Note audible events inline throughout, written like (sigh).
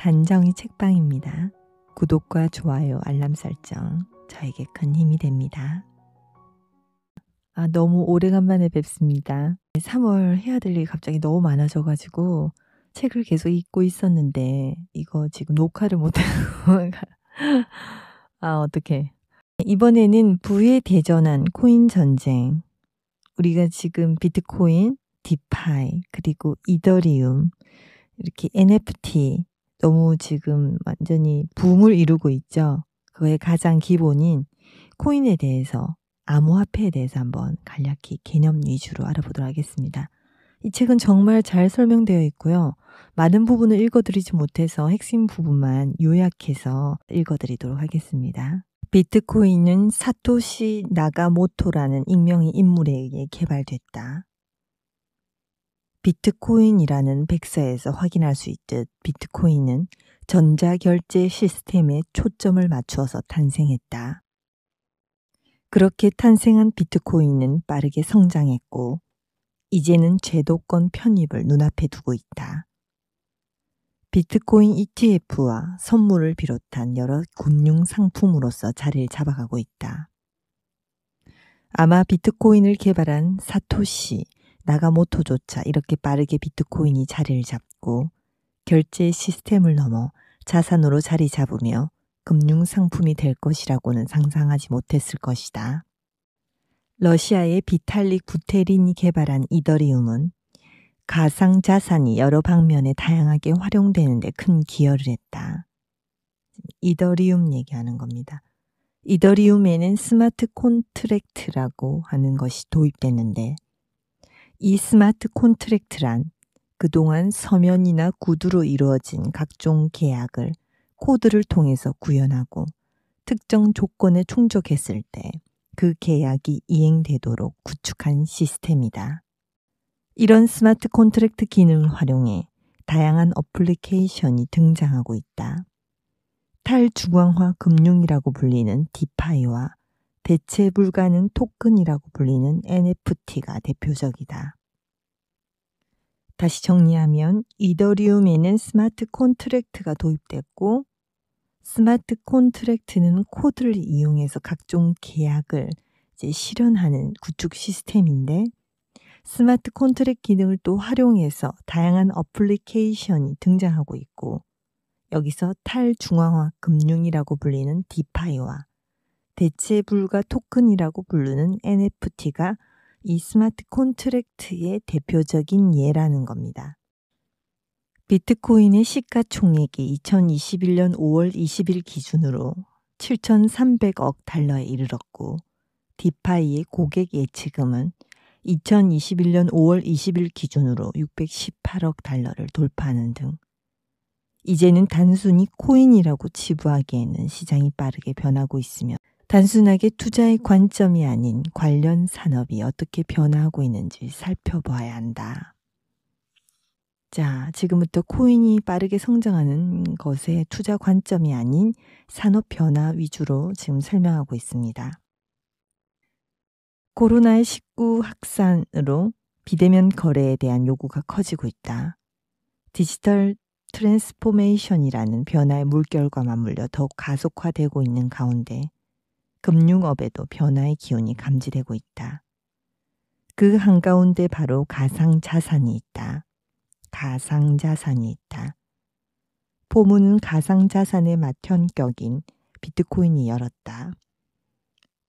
단정이 책방입니다. 구독과 좋아요, 알람 설정 저에게 큰 힘이 됩니다. 아, 너무 오래간만에 뵙습니다. 3월 해야 될 일이 갑자기 너무 많아져가지고 책을 계속 읽고 있었는데 이거 지금 녹화를 못하고 (laughs) 아 어떡해 이번에는 부의 대전환 코인 전쟁 우리가 지금 비트코인 디파이 그리고 이더리움 이렇게 NFT 너무 지금 완전히 붐을 이루고 있죠. 그의 가장 기본인 코인에 대해서 암호화폐에 대해서 한번 간략히 개념 위주로 알아보도록 하겠습니다. 이 책은 정말 잘 설명되어 있고요. 많은 부분을 읽어드리지 못해서 핵심 부분만 요약해서 읽어드리도록 하겠습니다. 비트코인은 사토시 나가모토라는 익명의 인물에 의해 개발됐다. 비트코인이라는 백서에서 확인할 수 있듯 비트코인은 전자결제 시스템에 초점을 맞추어서 탄생했다. 그렇게 탄생한 비트코인은 빠르게 성장했고, 이제는 제도권 편입을 눈앞에 두고 있다. 비트코인 ETF와 선물을 비롯한 여러 금융 상품으로서 자리를 잡아가고 있다. 아마 비트코인을 개발한 사토시, 나가모토조차 이렇게 빠르게 비트코인이 자리를 잡고 결제 시스템을 넘어 자산으로 자리 잡으며 금융 상품이 될 것이라고는 상상하지 못했을 것이다. 러시아의 비탈리 구테린이 개발한 이더리움은 가상 자산이 여러 방면에 다양하게 활용되는데 큰 기여를 했다. 이더리움 얘기하는 겁니다. 이더리움에는 스마트 콘트랙트라고 하는 것이 도입됐는데 이 스마트 콘트랙트란 그동안 서면이나 구두로 이루어진 각종 계약을 코드를 통해서 구현하고 특정 조건에 충족했을 때 그 계약이 이행되도록 구축한 시스템이다. 이런 스마트 콘트랙트 기능을 활용해 다양한 어플리케이션이 등장하고 있다. 탈주광화 금융이라고 불리는 디파이와 대체 불가능 토큰이라고 불리는 NFT가 대표적이다. 다시 정리하면 이더리움에는 스마트 콘트랙트가 도입됐고 스마트 콘트랙트는 코드를 이용해서 각종 계약을 실현하는 구축 시스템인데 스마트 콘트랙 기능을 또 활용해서 다양한 어플리케이션이 등장하고 있고 여기서 탈중앙화 금융이라고 불리는 디파이와 대체 불가 토큰이라고 부르는 NFT가 이 스마트 콘트랙트의 대표적인 예라는 겁니다. 비트코인의 시가총액이 2021년 5월 20일 기준으로 7,300억 달러에 이르렀고 디파이의 고객 예치금은 2021년 5월 20일 기준으로 618억 달러를 돌파하는 등 이제는 단순히 코인이라고 치부하기에는 시장이 빠르게 변하고 있으며 단순하게 투자의 관점이 아닌 관련 산업이 어떻게 변화하고 있는지 살펴봐야 한다. 자, 지금부터 코인이 빠르게 성장하는 것의 투자 관점이 아닌 산업 변화 위주로 지금 설명하고 있습니다. 코로나19 의 확산으로 비대면 거래에 대한 요구가 커지고 있다. 디지털 트랜스포메이션이라는 변화의 물결과 맞물려 더욱 가속화되고 있는 가운데 금융업에도 변화의 기운이 감지되고 있다. 그 한가운데 바로 가상 자산이 있다. 가상 자산이 있다. 포문은 가상 자산의 맏현격인 비트코인이 열었다.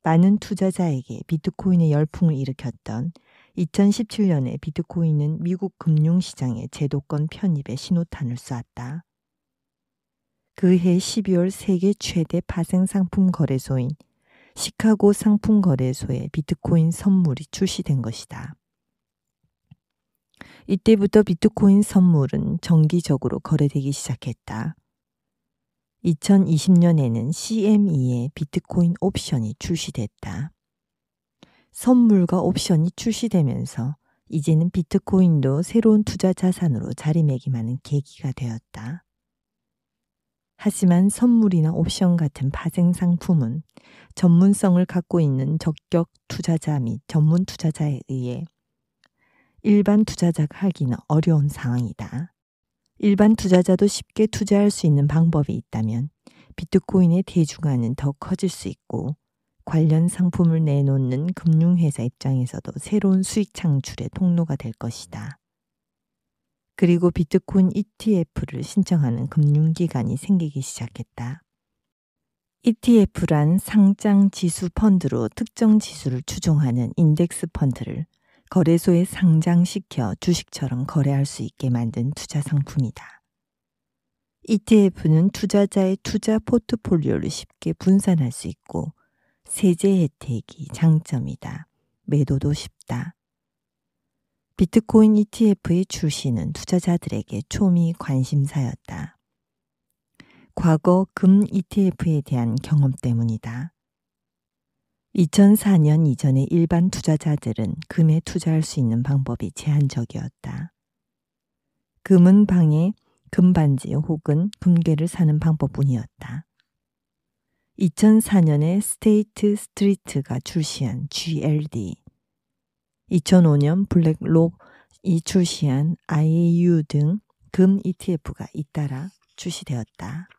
많은 투자자에게 비트코인의 열풍을 일으켰던 2017년에 비트코인은 미국 금융시장의 제도권 편입에 신호탄을 쐈다. 그해 12월 세계 최대 파생상품 거래소인 시카고 상품거래소에 비트코인 선물이 출시된 것이다. 이때부터 비트코인 선물은 정기적으로 거래되기 시작했다. 2020년에는 CME의 비트코인 옵션이 출시됐다. 선물과 옵션이 출시되면서 이제는 비트코인도 새로운 투자 자산으로 자리매김하는 계기가 되었다. 하지만 선물이나 옵션 같은 파생 상품은 전문성을 갖고 있는 적격 투자자 및 전문 투자자에 의해 일반 투자자가 하기는 어려운 상황이다. 일반 투자자도 쉽게 투자할 수 있는 방법이 있다면 비트코인의 대중화는 더 커질 수 있고 관련 상품을 내놓는 금융회사 입장에서도 새로운 수익 창출의 통로가 될 것이다. 그리고 비트코인 ETF를 신청하는 금융기관이 생기기 시작했다. ETF란 상장 지수 펀드로 특정 지수를 추종하는 인덱스 펀드를 거래소에 상장시켜 주식처럼 거래할 수 있게 만든 투자 상품이다. ETF는 투자자의 투자 포트폴리오를 쉽게 분산할 수 있고 세제 혜택이 장점이다. 매도도 쉽다. 비트코인 ETF의 출시는 투자자들에게 초미 관심사였다. 과거 금 ETF에 대한 경험 때문이다. 2004년 이전의 일반 투자자들은 금에 투자할 수 있는 방법이 제한적이었다. 금은 방에 금반지 혹은 금괴를 사는 방법뿐이었다. 2004년에 스테이트 스트리트가 출시한 GLD 2005년 블랙록이 출시한 IAU 등 금 ETF가 잇따라 출시되었다.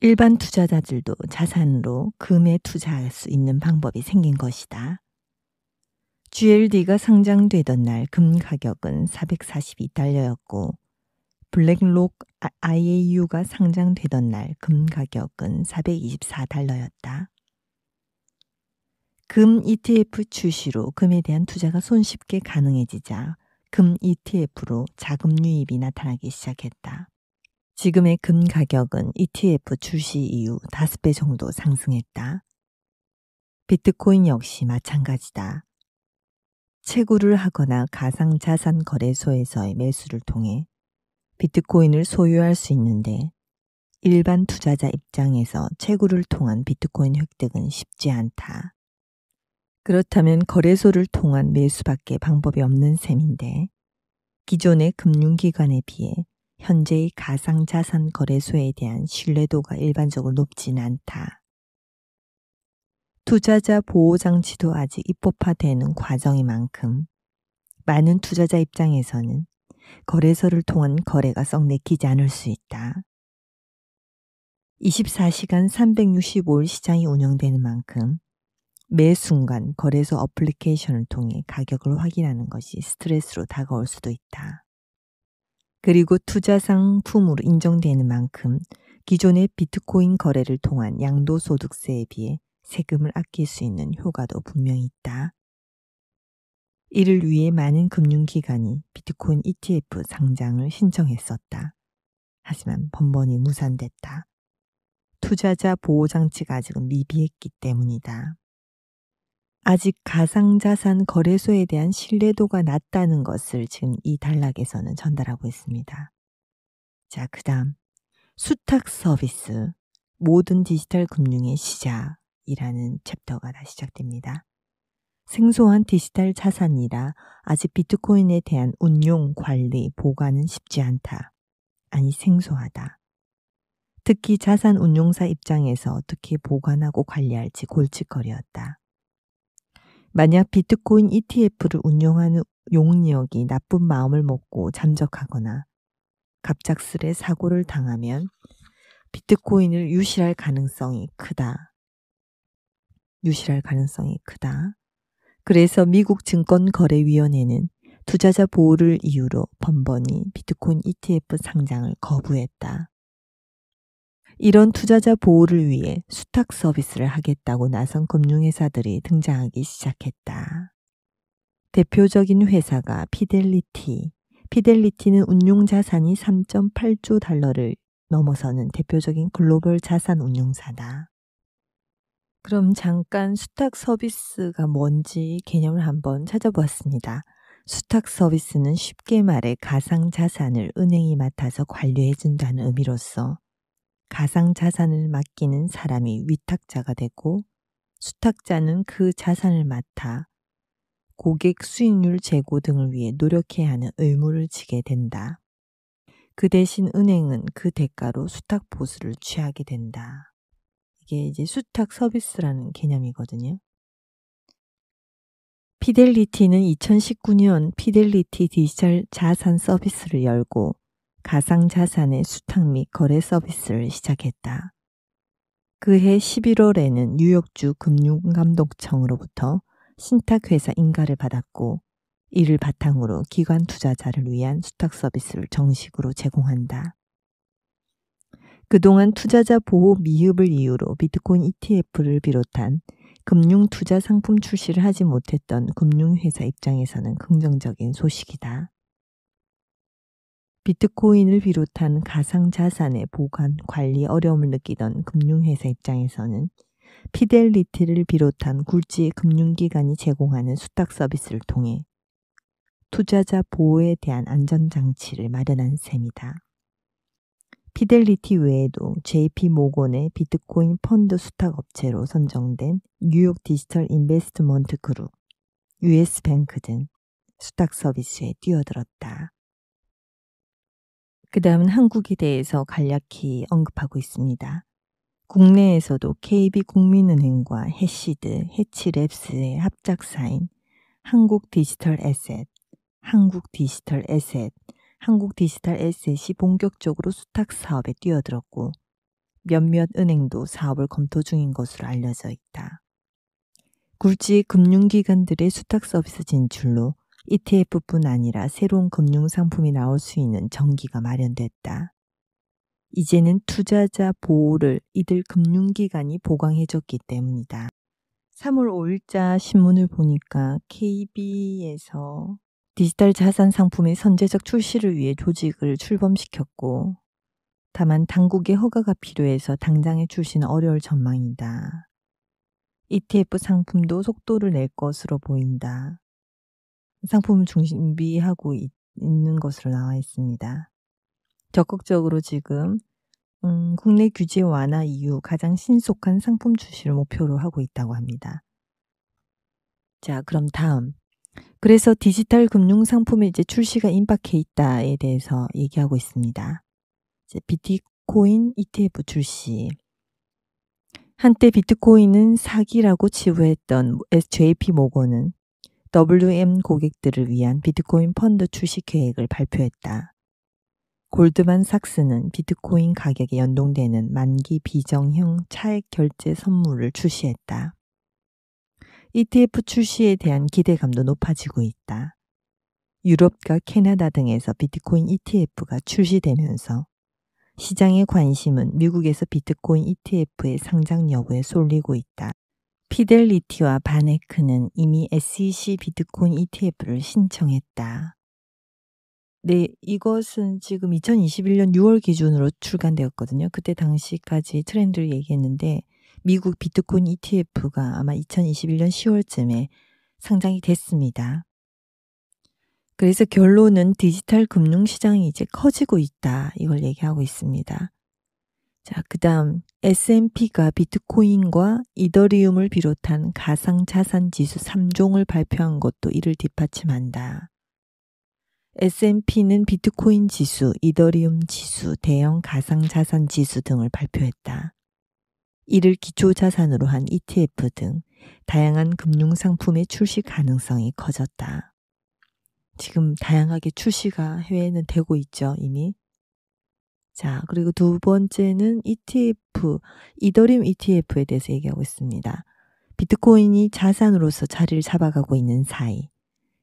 일반 투자자들도 자산으로 금에 투자할 수 있는 방법이 생긴 것이다. GLD가 상장되던 날 금 가격은 442달러였고 블랙록 IAU가 아, 상장되던 날 금 가격은 424달러였다. 금 ETF 출시로 금에 대한 투자가 손쉽게 가능해지자 금 ETF로 자금 유입이 나타나기 시작했다. 지금의 금 가격은 ETF 출시 이후 5배 정도 상승했다. 비트코인 역시 마찬가지다. 채굴을 하거나 가상자산 거래소에서의 매수를 통해 비트코인을 소유할 수 있는데 일반 투자자 입장에서 채굴을 통한 비트코인 획득은 쉽지 않다. 그렇다면 거래소를 통한 매수밖에 방법이 없는 셈인데 기존의 금융기관에 비해 현재의 가상자산 거래소에 대한 신뢰도가 일반적으로 높진 않다. 투자자 보호장치도 아직 입법화되는 과정인 만큼 많은 투자자 입장에서는 거래소를 통한 거래가 썩 내키지 않을 수 있다. 24시간 365일 시장이 운영되는 만큼 매 순간 거래소 어플리케이션을 통해 가격을 확인하는 것이 스트레스로 다가올 수도 있다. 그리고 투자 상품으로 인정되는 만큼 기존의 비트코인 거래를 통한 양도소득세에 비해 세금을 아낄 수 있는 효과도 분명히 있다. 이를 위해 많은 금융기관이 비트코인 ETF 상장을 신청했었다. 하지만 번번이 무산됐다. 투자자 보호 장치가 아직은 미비했기 때문이다. 아직 가상자산 거래소에 대한 신뢰도가 낮다는 것을 지금 이 단락에서는 전달하고 있습니다. 자, 그 다음. 수탁 서비스. 모든 디지털 금융의 시작이라는 챕터가 다시 시작됩니다. 생소한 디지털 자산이라 아직 비트코인에 대한 운용, 관리, 보관은 쉽지 않다. 아니, 생소하다. 특히 자산 운용사 입장에서 어떻게 보관하고 관리할지 골칫거리였다. 만약 비트코인 ETF를 운용하는 용역이 나쁜 마음을 먹고 잠적하거나 갑작스레 사고를 당하면 비트코인을 유실할 가능성이 크다. 유실할 가능성이 크다. 그래서 미국 증권거래위원회는 투자자 보호를 이유로 번번이 비트코인 ETF 상장을 거부했다. 이런 투자자 보호를 위해 수탁 서비스를 하겠다고 나선 금융회사들이 등장하기 시작했다. 대표적인 회사가 피델리티. 피델리티는 운용 자산이 3.8조 달러를 넘어서는 대표적인 글로벌 자산 운용사다. 그럼 잠깐 수탁 서비스가 뭔지 개념을 한번 찾아보았습니다. 수탁 서비스는 쉽게 말해 가상 자산을 은행이 맡아서 관리해준다는 의미로서 가상 자산을 맡기는 사람이 위탁자가 되고 수탁자는 그 자산을 맡아 고객 수익률 제고 등을 위해 노력해야 하는 의무를 지게 된다. 그 대신 은행은 그 대가로 수탁 보수를 취하게 된다. 이게 이제 수탁 서비스라는 개념이거든요. 피델리티는 2019년 피델리티 디지털 자산 서비스를 열고 가상자산의 수탁 및 거래 서비스를 시작했다. 그해 11월에는 뉴욕주 금융감독청으로부터 신탁회사 인가를 받았고 이를 바탕으로 기관 투자자를 위한 수탁 서비스를 정식으로 제공한다. 그동안 투자자 보호 미흡을 이유로 비트코인 ETF를 비롯한 금융 투자 상품 출시를 하지 못했던 금융회사 입장에서는 긍정적인 소식이다. 비트코인을 비롯한 가상 자산의 보관 관리 어려움을 느끼던 금융회사 입장에서는 피델리티를 비롯한 굴지 의 금융기관이 제공하는 수탁 서비스를 통해 투자자 보호에 대한 안전장치를 마련한 셈이다. 피델리티 외에도 JP 모건의 비트코인 펀드 수탁 업체로 선정된 뉴욕 디지털 인베스트먼트 그룹, US뱅크 등 수탁 서비스에 뛰어들었다. 그 다음은 한국에 대해서 간략히 언급하고 있습니다. 국내에서도 KB국민은행과 해시드, 해치랩스의 합작사인 한국 디지털 에셋, 한국 디지털 에셋, 한국 디지털 에셋이 본격적으로 수탁 사업에 뛰어들었고 몇몇 은행도 사업을 검토 중인 것으로 알려져 있다. 굴지 금융기관들의 수탁 서비스 진출로 ETF뿐 아니라 새로운 금융 상품이 나올 수 있는 정기가 마련됐다. 이제는 투자자 보호를 이들 금융기관이 보강해줬기 때문이다. 3월 5일자 신문을 보니까 KB에서 디지털 자산 상품의 선제적 출시를 위해 조직을 출범시켰고, 다만 당국의 허가가 필요해서 당장의 출시는 어려울 전망이다. ETF 상품도 속도를 낼 것으로 보인다. 상품을 준비하고 있, 는 것으로 나와 있습니다. 적극적으로 지금 음, 국내 규제 완화 이후 가장 신속한 상품 출시를 목표로 하고 있다고 합니다. 자, 그럼 다음. 그래서 디지털 금융 상품의 이제 출시가 임박해 있다에 대해서 얘기하고 있습니다. 이제 비트코인 ETF 출시. 한때 비트코인은 사기라고 치부했던 뭐, JP 모건은 WM 고객들을 위한 비트코인 펀드 출시 계획을 발표했다. 골드만삭스는 비트코인 가격에 연동되는 만기 비정형 차액 결제 선물을 출시했다. ETF 출시에 대한 기대감도 높아지고 있다. 유럽과 캐나다 등에서 비트코인 ETF가 출시되면서 시장의 관심은 미국에서 비트코인 ETF의 상장 여부에 쏠리고 있다. 피델리티와 바네크는 이미 SEC 비트코인 ETF를 신청했다. 네, 이것은 지금 2021년 6월 기준으로 출간되었거든요. 그때 당시까지 트렌드를 얘기했는데 미국 비트코인 ETF가 아마 2021년 10월쯤에 상장이 됐습니다. 그래서 결론은 디지털 금융시장이 이제 커지고 있다. 이걸 얘기하고 있습니다. 자, 그다음 S&P가 비트코인과 이더리움을 비롯한 가상 자산 지수 3종을 발표한 것도 이를 뒷받침한다. S&P는 비트코인 지수, 이더리움 지수, 대형 가상 자산 지수 등을 발표했다. 이를 기초 자산으로 한 ETF 등 다양한 금융 상품의 출시 가능성이 커졌다. 지금 다양하게 출시가 해외에는 되고 있죠, 이미. 자, 그리고 두 번째는 ETF, 이더림 ETF에 대해서 얘기하고 있습니다. 비트코인이 자산으로서 자리를 잡아가고 있는 사이,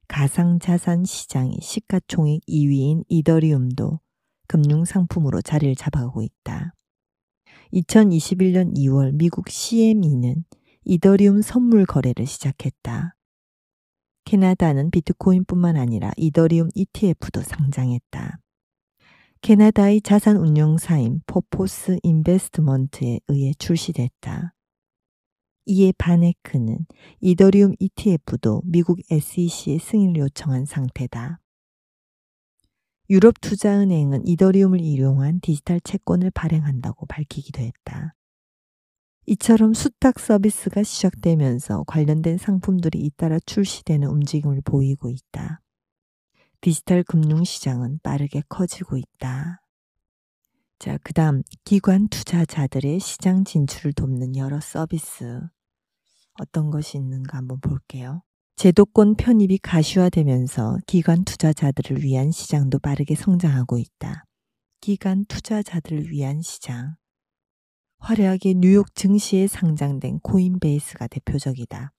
가상자산 시장이 시가총액 2위인 이더리움도 금융상품으로 자리를 잡아가고 있다. 2021년 2월 미국 CME는 이더리움 선물 거래를 시작했다. 캐나다는 비트코인뿐만 아니라 이더리움 ETF도 상장했다. 캐나다의 자산 운용사인 포포스 인베스트먼트에 의해 출시됐다. 이에 바네 크는 이더리움 ETF도 미국 SEC에 승인을 요청한 상태다. 유럽 투자은행은 이더리움을 이용한 디지털 채권을 발행한다고 밝히기도 했다. 이처럼 수탁 서비스가 시작되면서 관련된 상품들이 잇따라 출시되는 움직임을 보이고 있다. 디지털 금융 시장은 빠르게 커지고 있다. 자, 그 다음, 기관 투자자들의 시장 진출을 돕는 여러 서비스. 어떤 것이 있는가 한번 볼게요. 제도권 편입이 가시화되면서 기관 투자자들을 위한 시장도 빠르게 성장하고 있다. 기관 투자자들을 위한 시장. 화려하게 뉴욕 증시에 상장된 코인베이스가 대표적이다.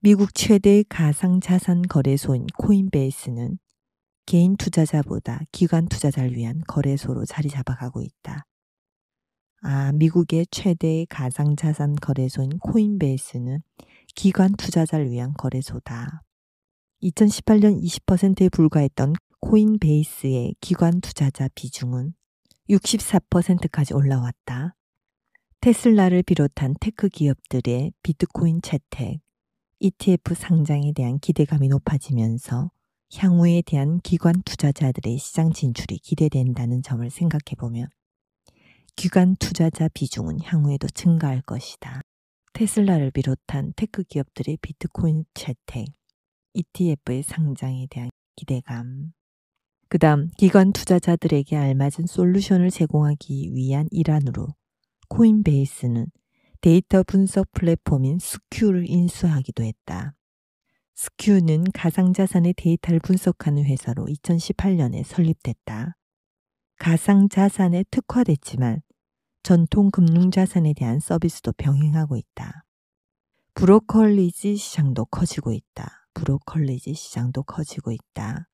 미국 최대 가상 자산 거래소인 코인베이스는 개인 투자자보다 기관 투자자를 위한 거래소로 자리 잡아가고 있다. 아, 미국의 최대 가상 자산 거래소인 코인베이스는 기관 투자자를 위한 거래소다. 2018년 20%에 불과했던 코인베이스의 기관 투자자 비중은 64%까지 올라왔다. 테슬라를 비롯한 테크 기업들의 비트코인 채택, ETF 상장에 대한 기대감이 높아지면서 향후에 대한 기관 투자자들의 시장 진출이 기대된다는 점을 생각해 보면 기관 투자자 비중은 향후에도 증가할 것이다. 테슬라를 비롯한 테크 기업들의 비트코인 채택, ETF의 상장에 대한 기대감. 그 다음, 기관 투자자들에게 알맞은 솔루션을 제공하기 위한 일환으로 코인베이스는 데이터 분석 플랫폼인 스큐를 인수하기도 했다. 스큐는 가상자산의 데이터를 분석하는 회사로 2018년에 설립됐다. 가상자산에 특화됐지만 전통 금융자산에 대한 서비스도 병행하고 있다. 브로콜리지 시장도 커지고 있다. 브로콜리지 시장도 커지고 있다.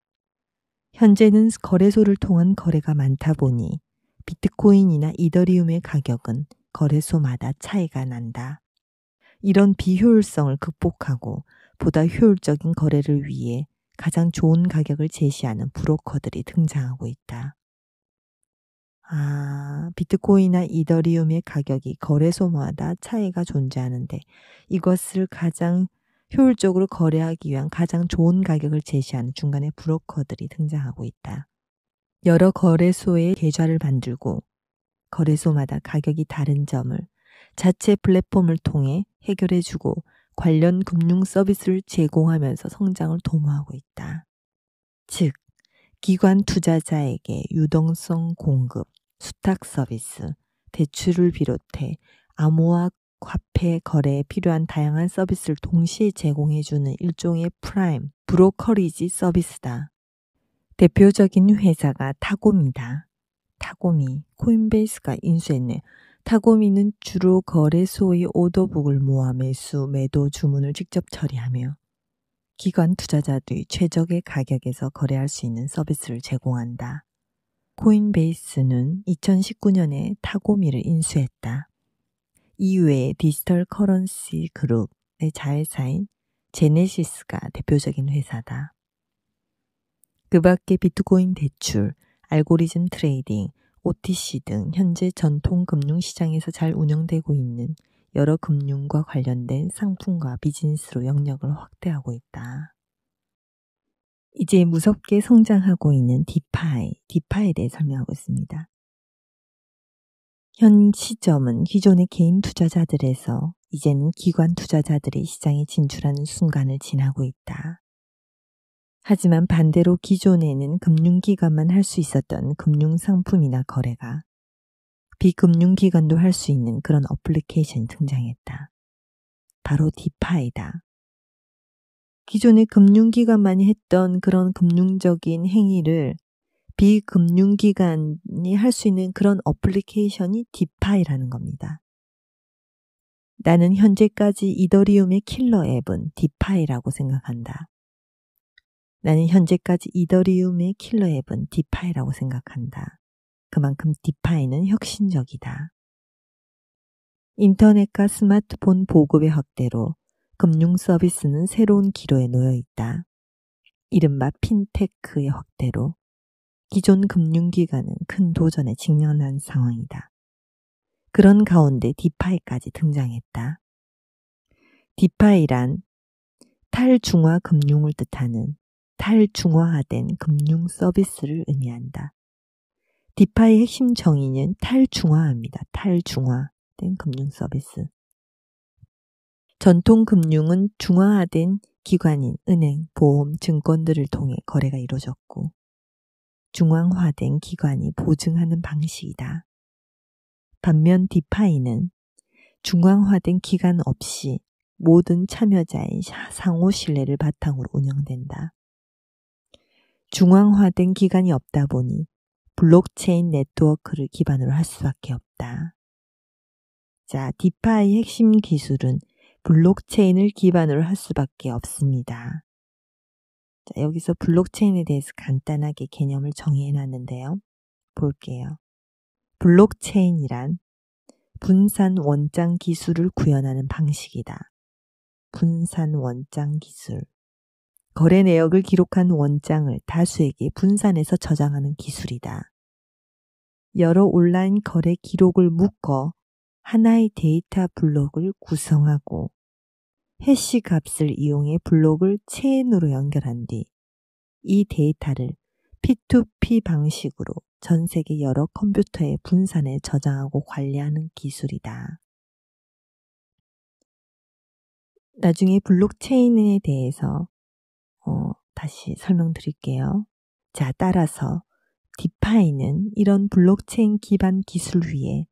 현재는 거래소를 통한 거래가 많다 보니 비트코인이나 이더리움의 가격은 거래소마다 차이가 난다. 이런 비효율성을 극복하고 보다 효율적인 거래를 위해 가장 좋은 가격을 제시하는 브로커들이 등장하고 있다. 아, 비트코인이나 이더리움의 가격이 거래소마다 차이가 존재하는데 이것을 가장 효율적으로 거래하기 위한 가장 좋은 가격을 제시하는 중간에 브로커들이 등장하고 있다. 여러 거래소의 계좌를 만들고 거래소마다 가격이 다른 점을 자체 플랫폼을 통해 해결해주고 관련 금융 서비스를 제공하면서 성장을 도모하고 있다. 즉, 기관 투자자에게 유동성 공급, 수탁 서비스, 대출을 비롯해 암호화 화폐 거래에 필요한 다양한 서비스를 동시에 제공해주는 일종의 프라임, 브로커리지 서비스다. 대표적인 회사가 타고입니다. 타고미, 코인베이스가 인수했네. 타고미는 주로 거래소의 오더북을 모아 매수, 매도 주문을 직접 처리하며 기관 투자자들이 최적의 가격에서 거래할 수 있는 서비스를 제공한다. 코인베이스는 2019년에 타고미를 인수했다. 이외에 디지털 커런시 그룹의 자회사인 제네시스가 대표적인 회사다. 그 밖에 비트코인 대출, 알고리즘 트레이딩, OTC 등 현재 전통 금융시장에서 잘 운영되고 있는 여러 금융과 관련된 상품과 비즈니스로 영역을 확대하고 있다. 이제 무섭게 성장하고 있는 디파이, 디파이에 대해 설명하고 있습니다. 현 시점은 기존의 개인 투자자들에서 이제는 기관 투자자들이 시장에 진출하는 순간을 지나고 있다. 하지만 반대로 기존에는 금융기관만 할 수 있었던 금융상품이나 거래가 비금융기관도 할 수 있는 그런 어플리케이션이 등장했다. 바로 디파이다. 기존의 금융기관만이 했던 그런 금융적인 행위를 비금융기관이 할 수 있는 그런 어플리케이션이 디파이라는 겁니다. 나는 현재까지 이더리움의 킬러 앱은 디파이라고 생각한다. 나는 현재까지 이더리움의 킬러 앱은 디파이라고 생각한다. 그만큼 디파이는 혁신적이다. 인터넷과 스마트폰 보급의 확대로 금융 서비스는 새로운 기로에 놓여 있다. 이른바 핀테크의 확대로 기존 금융기관은 큰 도전에 직면한 상황이다. 그런 가운데 디파이까지 등장했다. 디파이란 탈중화 금융을 뜻하는 탈중화화된 금융 서비스를 의미한다. 디파이 핵심 정의는 탈중화합니다. 탈중화된 금융 서비스. 전통 금융은 중화화된 기관인 은행, 보험, 증권들을 통해 거래가 이루어졌고 중앙화된 기관이 보증하는 방식이다. 반면 디파이는 중앙화된 기관 없이 모든 참여자의 상호 신뢰를 바탕으로 운영된다. 중앙화된 기간이 없다 보니 블록체인 네트워크를 기반으로 할 수밖에 없다. 자, 디파이 핵심 기술은 블록체인을 기반으로 할 수밖에 없습니다. 자, 여기서 블록체인에 대해서 간단하게 개념을 정의해 놨는데요. 볼게요. 블록체인이란 분산 원장 기술을 구현하는 방식이다. 분산 원장 기술. 거래 내역을 기록한 원장을 다수에게 분산해서 저장하는 기술이다. 여러 온라인 거래 기록을 묶어 하나의 데이터 블록을 구성하고 해시 값을 이용해 블록을 체인으로 연결한 뒤 이 데이터를 P2P 방식으로 전 세계 여러 컴퓨터에 분산해 저장하고 관리하는 기술이다. 나중에 블록체인에 대해서 다시 설명드릴게요. 자, 따라서 디파이는 이런 블록체인 기반 기술 위에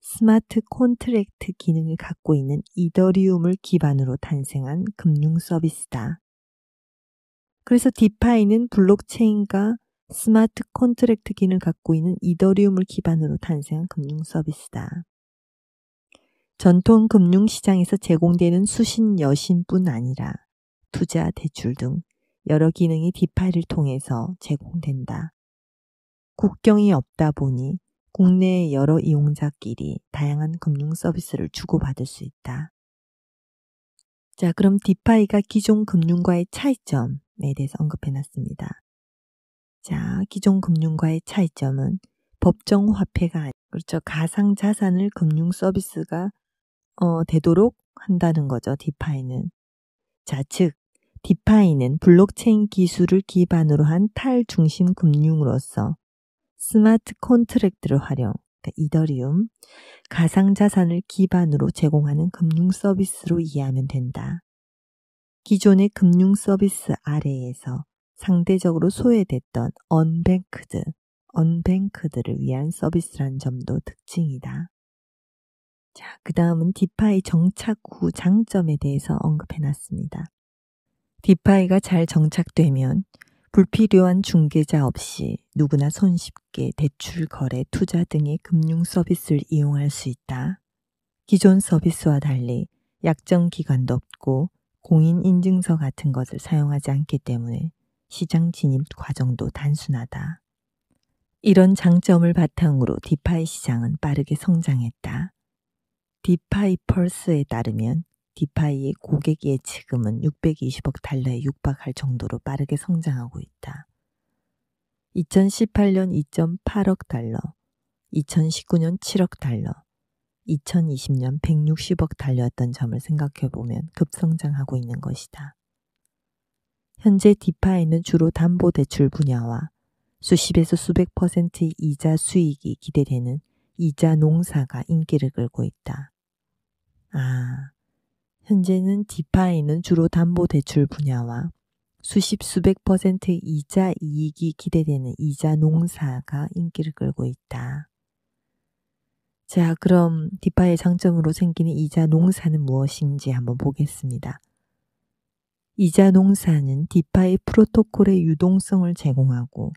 스마트 콘트랙트 기능을 갖고 있는 이더리움을 기반으로 탄생한 금융 서비스다. 그래서 디파이는 블록체인과 스마트 콘트랙트 기능을 갖고 있는 이더리움을 기반으로 탄생한 금융 서비스다. 전통 금융시장에서 제공되는 수신 여신뿐 아니라 투자 대출 등 여러 기능이 디파이를 통해서 제공된다. 국경이 없다 보니 국내의 여러 이용자끼리 다양한 금융 서비스를 주고받을 수 있다. 자, 그럼 디파이가 기존 금융과의 차이점에 대해서 언급해 놨습니다. 자, 기존 금융과의 차이점은 법정 화폐가 아니, 그렇죠. 가상 자산을 금융 서비스가 어, 되도록 한다는 거죠. 디파이는. 자, 즉 디파이는 블록체인 기술을 기반으로 한 탈중심 금융으로서 스마트 콘트랙트를 활용, 그러니까 이더리움, 가상자산을 기반으로 제공하는 금융 서비스로 이해하면 된다. 기존의 금융 서비스 아래에서 상대적으로 소외됐던 언뱅크드, 언뱅크들을 위한 서비스란 점도 특징이다. 자, 그 다음은 디파이 정착 후 장점에 대해서 언급해 놨습니다. 디파이가 잘 정착되면 불필요한 중개자 없이 누구나 손쉽게 대출, 거래, 투자 등의 금융 서비스를 이용할 수 있다. 기존 서비스와 달리 약정 기간도 없고 공인 인증서 같은 것을 사용하지 않기 때문에 시장 진입 과정도 단순하다. 이런 장점을 바탕으로 디파이 시장은 빠르게 성장했다. 디파이 펄스에 따르면 디파이의 고객 예지금은 620억 달러에 육박할 정도로 빠르게 성장하고 있다. 2018년 2.8억 달러, 2019년 7억 달러, 2020년 160억 달러였던 점을 생각해 보면 급성장하고 있는 것이다. 현재 디파이는 주로 담보 대출 분야와 수십에서 수백 퍼센트의 이자 수익이 기대되는 이자 농사가 인기를 끌고 있다. 아, 현재는 디파이는 주로 담보 대출 분야와 수십 수백 퍼센트 이자 이익이 기대되는 이자 농사가 인기를 끌고 있다. 자, 그럼 디파의 장점으로 생기는 이자 농사는 무엇인지 한번 보겠습니다. 이자 농사는 디파의 프로토콜의 유동성을 제공하고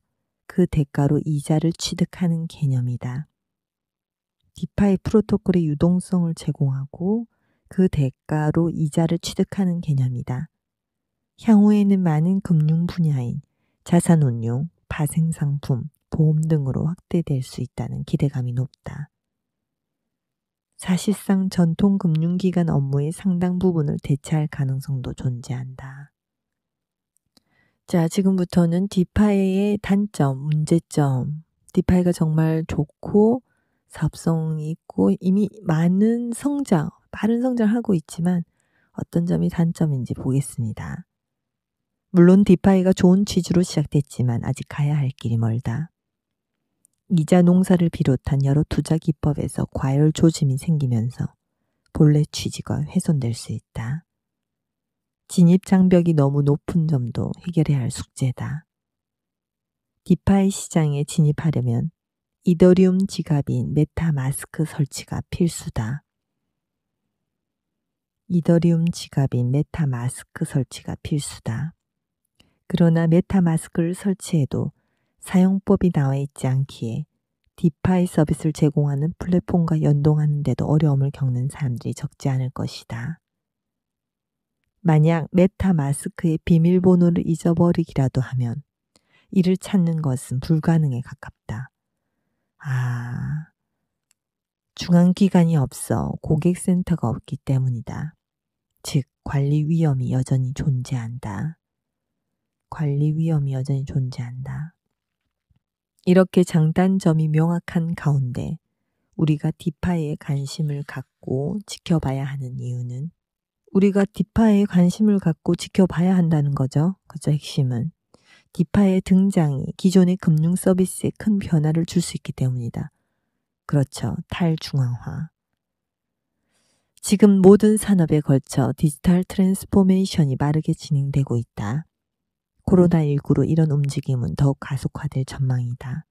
그 대가로 이자를 취득하는 개념이다. 디파의 프로토콜의 유동성을 제공하고 그 대가로 이자를 취득하는 개념이다. 향후에는 많은 금융 분야인 자산운용, 파생상품, 보험 등으로 확대될 수 있다는 기대감이 높다. 사실상 전통 금융기관 업무의 상당 부분을 대체할 가능성도 존재한다. 자, 지금부터는 디파이의 단점, 문제점. 디파이가 정말 좋고 사업성이 있고 이미 많은 성장, 빠른 성장하고 있지만 어떤 점이 단점인지 보겠습니다. 물론 디파이가 좋은 취지로 시작됐지만 아직 가야 할 길이 멀다. 이자 농사를 비롯한 여러 투자 기법에서 과열 조짐이 생기면서 본래 취지가 훼손될 수 있다. 진입 장벽이 너무 높은 점도 해결해야 할 숙제다. 디파이 시장에 진입하려면 이더리움 지갑인 메타마스크 설치가 필수다. 이더리움 지갑인 메타마스크 설치가 필수다. 그러나 메타마스크를 설치해도 사용법이 나와 있지 않기에 디파이 서비스를 제공하는 플랫폼과 연동하는데도 어려움을 겪는 사람들이 적지 않을 것이다. 만약 메타마스크의 비밀번호를 잊어버리기라도 하면 이를 찾는 것은 불가능에 가깝다. 아, 중앙기관이 없어 고객센터가 없기 때문이다. 즉 관리 위험이 여전히 존재한다. 관리 위험이 여전히 존재한다. 이렇게 장단점이 명확한 가운데 우리가 디파에 관심을 갖고 지켜봐야 하는 이유는 우리가 디파에 관심을 갖고 지켜봐야 한다는 거죠. 그죠? 핵심은. 디파의 등장이 기존의 금융 서비스에 큰 변화를 줄 수 있기 때문이다. 그렇죠. 탈중앙화. 지금 모든 산업에 걸쳐 디지털 트랜스포메이션이 빠르게 진행되고 있다. 코로나19로 이런 움직임은 더욱 가속화될 전망이다.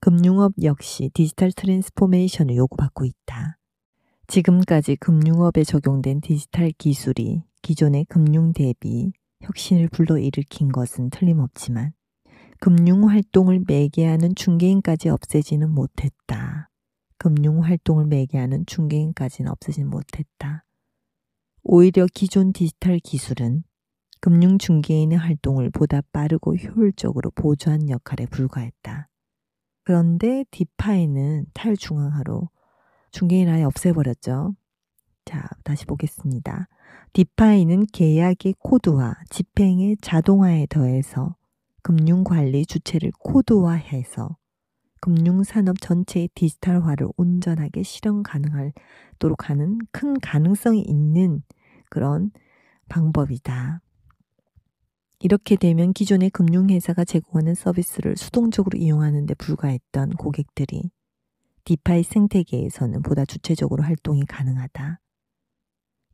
금융업 역시 디지털 트랜스포메이션을 요구받고 있다. 지금까지 금융업에 적용된 디지털 기술이 기존의 금융 대비 혁신을 불러일으킨 것은 틀림없지만 금융 활동을 매개하는 중개인까지 없애지는 못했다. 금융 활동을 매개하는 중개인까지는 없애진 못했다. 오히려 기존 디지털 기술은 금융 중개인의 활동을 보다 빠르고 효율적으로 보조한 역할에 불과했다. 그런데 디파이는 탈중앙화로 중개인 아예 없애버렸죠. 자, 다시 보겠습니다. 디파이는 계약의 코드와 집행의 자동화에 더해서 금융관리 주체를 코드화해서 금융산업 전체의 디지털화를 온전하게 실현 가능하도록 하는 큰 가능성이 있는 그런 방법이다. 이렇게 되면 기존의 금융회사가 제공하는 서비스를 수동적으로 이용하는 데 불과했던 고객들이 디파이 생태계에서는 보다 주체적으로 활동이 가능하다.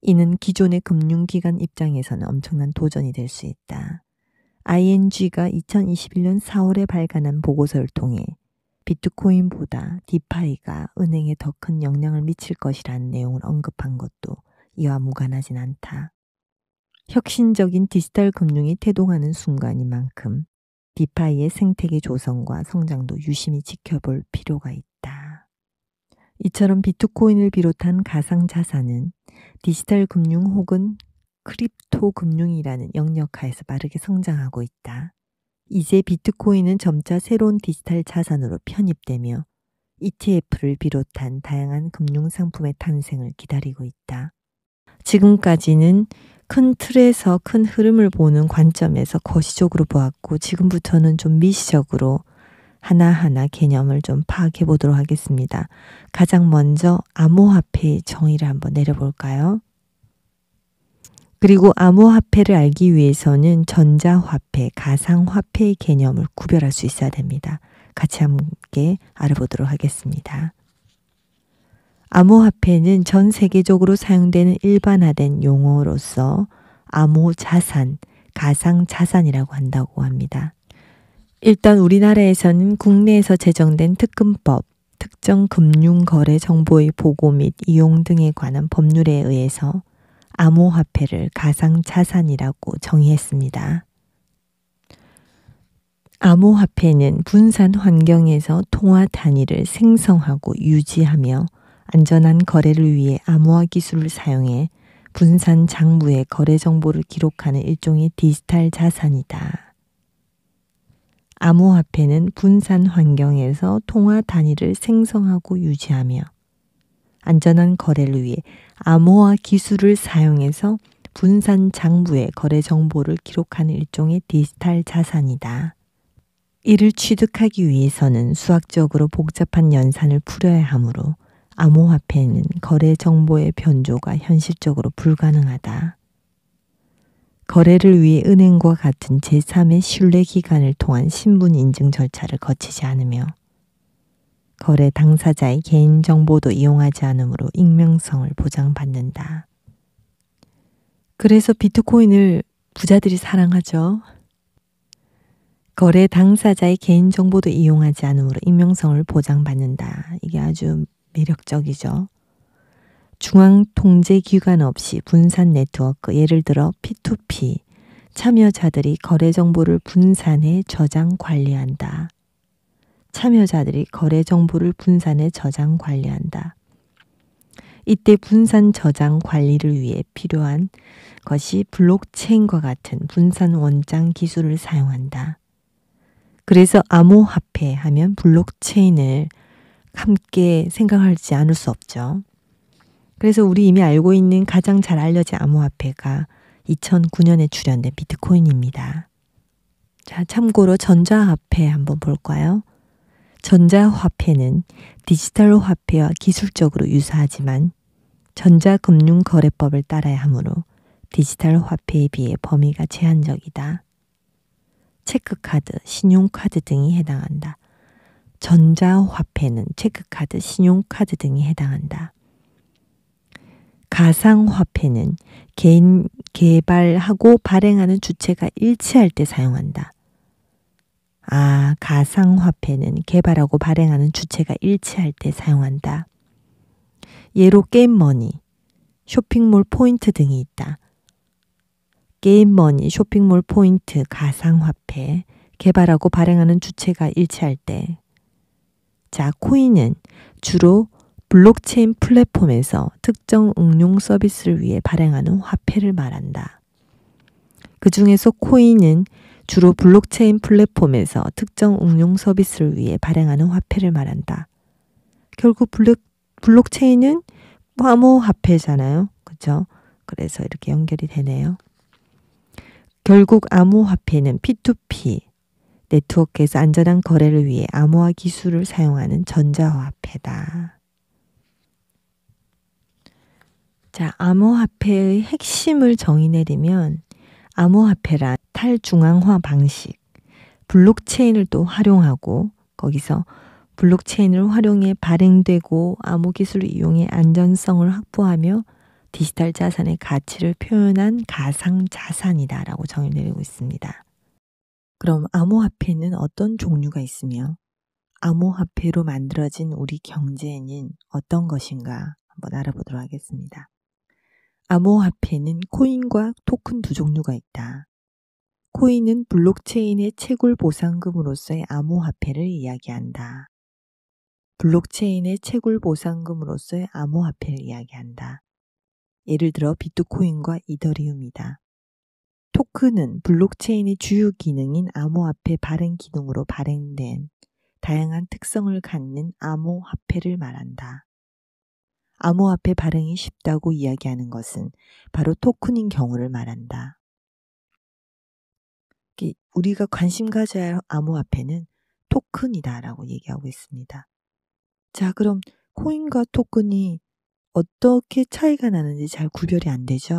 이는 기존의 금융기관 입장에서는 엄청난 도전이 될 수 있다. ING가 2021년 4월에 발간한 보고서를 통해 비트코인보다 디파이가 은행에 더 큰 영향을 미칠 것이라는 내용을 언급한 것도 이와 무관하진 않다. 혁신적인 디지털 금융이 태동하는 순간이만큼 디파이의 생태계 조성과 성장도 유심히 지켜볼 필요가 있다. 이처럼 비트코인을 비롯한 가상 자산은 디지털 금융 혹은 크립토 금융이라는 영역하에서 빠르게 성장하고 있다. 이제 비트코인은 점차 새로운 디지털 자산으로 편입되며 ETF를 비롯한 다양한 금융 상품의 탄생을 기다리고 있다. 지금까지는 큰 틀에서 큰 흐름을 보는 관점에서 거시적으로 보았고 지금부터는 좀 미시적으로 하나하나 개념을 좀 파악해 보도록 하겠습니다. 가장 먼저 암호화폐의 정의를 한번 내려볼까요? 그리고 암호화폐를 알기 위해서는 전자화폐, 가상화폐의 개념을 구별할 수 있어야 됩니다. 같이 함께 알아보도록 하겠습니다. 암호화폐는 전 세계적으로 사용되는 일반화된 용어로서 암호자산, 가상자산이라고 한다고 합니다. 일단 우리나라에서는 국내에서 제정된 특금법, 특정 금융거래 정보의 보고 및 이용 등에 관한 법률에 의해서 암호화폐를 가상자산이라고 정의했습니다. 암호화폐는 분산 환경에서 통화 단위를 생성하고 유지하며 안전한 거래를 위해 암호화 기술을 사용해 분산 장부의 거래 정보를 기록하는 일종의 디지털 자산이다. 암호화폐는 분산 환경에서 통화 단위를 생성하고 유지하며 안전한 거래를 위해 암호화 기술을 사용해서 분산 장부에 거래 정보를 기록하는 일종의 디지털 자산이다. 이를 취득하기 위해서는 수학적으로 복잡한 연산을 풀어야 하므로 암호화폐는 거래 정보의 변조가 현실적으로 불가능하다. 거래를 위해 은행과 같은 제3의 신뢰기관을 통한 신분 인증 절차를 거치지 않으며 거래 당사자의 개인정보도 이용하지 않으므로 익명성을 보장받는다. 그래서 비트코인을 부자들이 사랑하죠. 거래 당사자의 개인정보도 이용하지 않으므로 익명성을 보장받는다. 이게 아주 매력적이죠. 중앙통제기관 없이 분산 네트워크, 예를 들어 P2P, 참여자들이 거래정보를 분산해 저장 관리한다. 참여자들이 거래 정보를 분산에 저장 관리한다. 이때 분산 저장 관리를 위해 필요한 것이 블록체인과 같은 분산 원장 기술을 사용한다. 그래서 암호화폐 하면 블록체인을 함께 생각하지 않을 수 없죠. 그래서 우리 이미 알고 있는 가장 잘 알려진 암호화폐가 2009년에 출현된 비트코인입니다. 자, 참고로 전자화폐 한번 볼까요? 전자화폐는 디지털 화폐와 기술적으로 유사하지만 전자금융거래법을 따라야 하므로 디지털 화폐에 비해 범위가 제한적이다. 체크카드, 신용카드 등이 해당한다. 전자화폐는 체크카드, 신용카드 등이 해당한다. 가상화폐는 개인 개발하고 발행하는 주체가 일치할 때 사용한다. 아, 가상화폐는 개발하고 발행하는 주체가 일치할 때 사용한다. 예로 게임머니, 쇼핑몰 포인트 등이 있다. 게임머니, 쇼핑몰 포인트, 가상화폐, 개발하고 발행하는 주체가 일치할 때. 자, 코인은 주로 블록체인 플랫폼에서 특정 응용 서비스를 위해 발행하는 화폐를 말한다. 그 중에서 코인은 주로 블록체인 플랫폼에서 특정 응용 서비스를 위해 발행하는 화폐를 말한다. 결국 블록, 블록체인은 암호화폐잖아요. 그죠? 그래서 이렇게 연결이 되네요. 결국 암호화폐는 P2P, 네트워크에서 안전한 거래를 위해 암호화 기술을 사용하는 전자화폐다. 자, 암호화폐의 핵심을 정의 내리면 암호화폐란 탈중앙화 방식, 블록체인을 또 활용하고 거기서 블록체인을 활용해 발행되고 암호 기술을 이용해 안전성을 확보하며 디지털 자산의 가치를 표현한 가상 자산이다라고 정의 내리고 있습니다. 그럼 암호화폐는 어떤 종류가 있으며 암호화폐로 만들어진 우리 경제에는 어떤 것인가 한번 알아보도록 하겠습니다. 암호화폐는 코인과 토큰 두 종류가 있다. 비트코인은 블록체인의 채굴 보상금으로서의 암호화폐를 이야기한다. 블록체인의 채굴 보상금으로서의 암호화폐를 이야기한다. 예를 들어 비트코인과 이더리움이다. 토큰은 블록체인의 주요 기능인 암호화폐 발행 기능으로 발행된 다양한 특성을 갖는 암호화폐를 말한다. 암호화폐 발행이 쉽다고 이야기하는 것은 바로 토큰인 경우를 말한다. 우리가 관심 가져야 할 암호화폐는 토큰이다라고 얘기하고 있습니다. 자, 그럼 코인과 토큰이 어떻게 차이가 나는지 잘 구별이 안 되죠?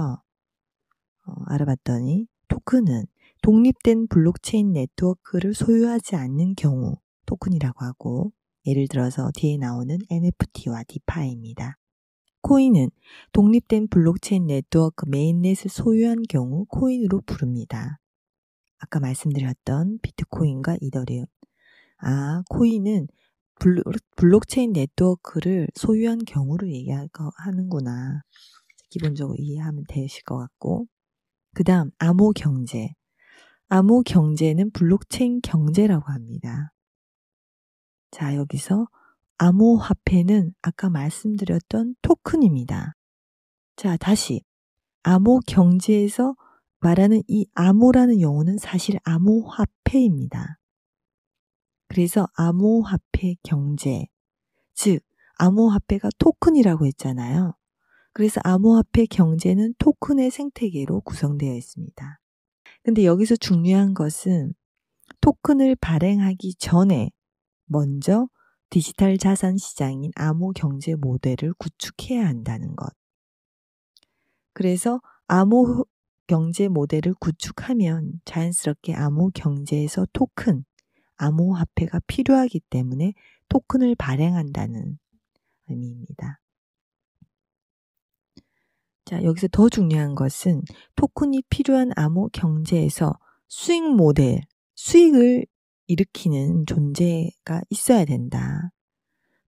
어, 알아봤더니 토큰은 독립된 블록체인 네트워크를 소유하지 않는 경우 토큰이라고 하고 예를 들어서 뒤에 나오는 NFT와 디파입니다 코인은 독립된 블록체인 네트워크 메인넷을 소유한 경우 코인으로 부릅니다. 아까 말씀드렸던 비트코인과 이더리움. 아, 코인은 블록, 체인 네트워크를 소유한 경우를 얘기하는구나. 기본적으로 이해하면 되실 것 같고. 그 다음, 암호 경제. 암호 경제는 블록체인 경제라고 합니다. 자, 여기서 암호화폐는 아까 말씀드렸던 토큰입니다. 자, 다시. 암호 경제에서 말하는 이 암호라는 용어는 사실 암호화폐입니다. 그래서 암호화폐 경제, 즉 암호화폐가 토큰이라고 했잖아요. 그래서 암호화폐 경제는 토큰의 생태계로 구성되어 있습니다. 근데 여기서 중요한 것은 토큰을 발행하기 전에 먼저 디지털 자산 시장인 암호 경제 모델을 구축해야 한다는 것. 그래서 암호 경제 모델을 구축하면 자연스럽게 암호 경제에서 토큰, 암호 화폐가 필요하기 때문에 토큰을 발행한다는 의미입니다. 자, 여기서 더 중요한 것은 토큰이 필요한 암호 경제에서 수익 모델, 수익을 일으키는 존재가 있어야 된다.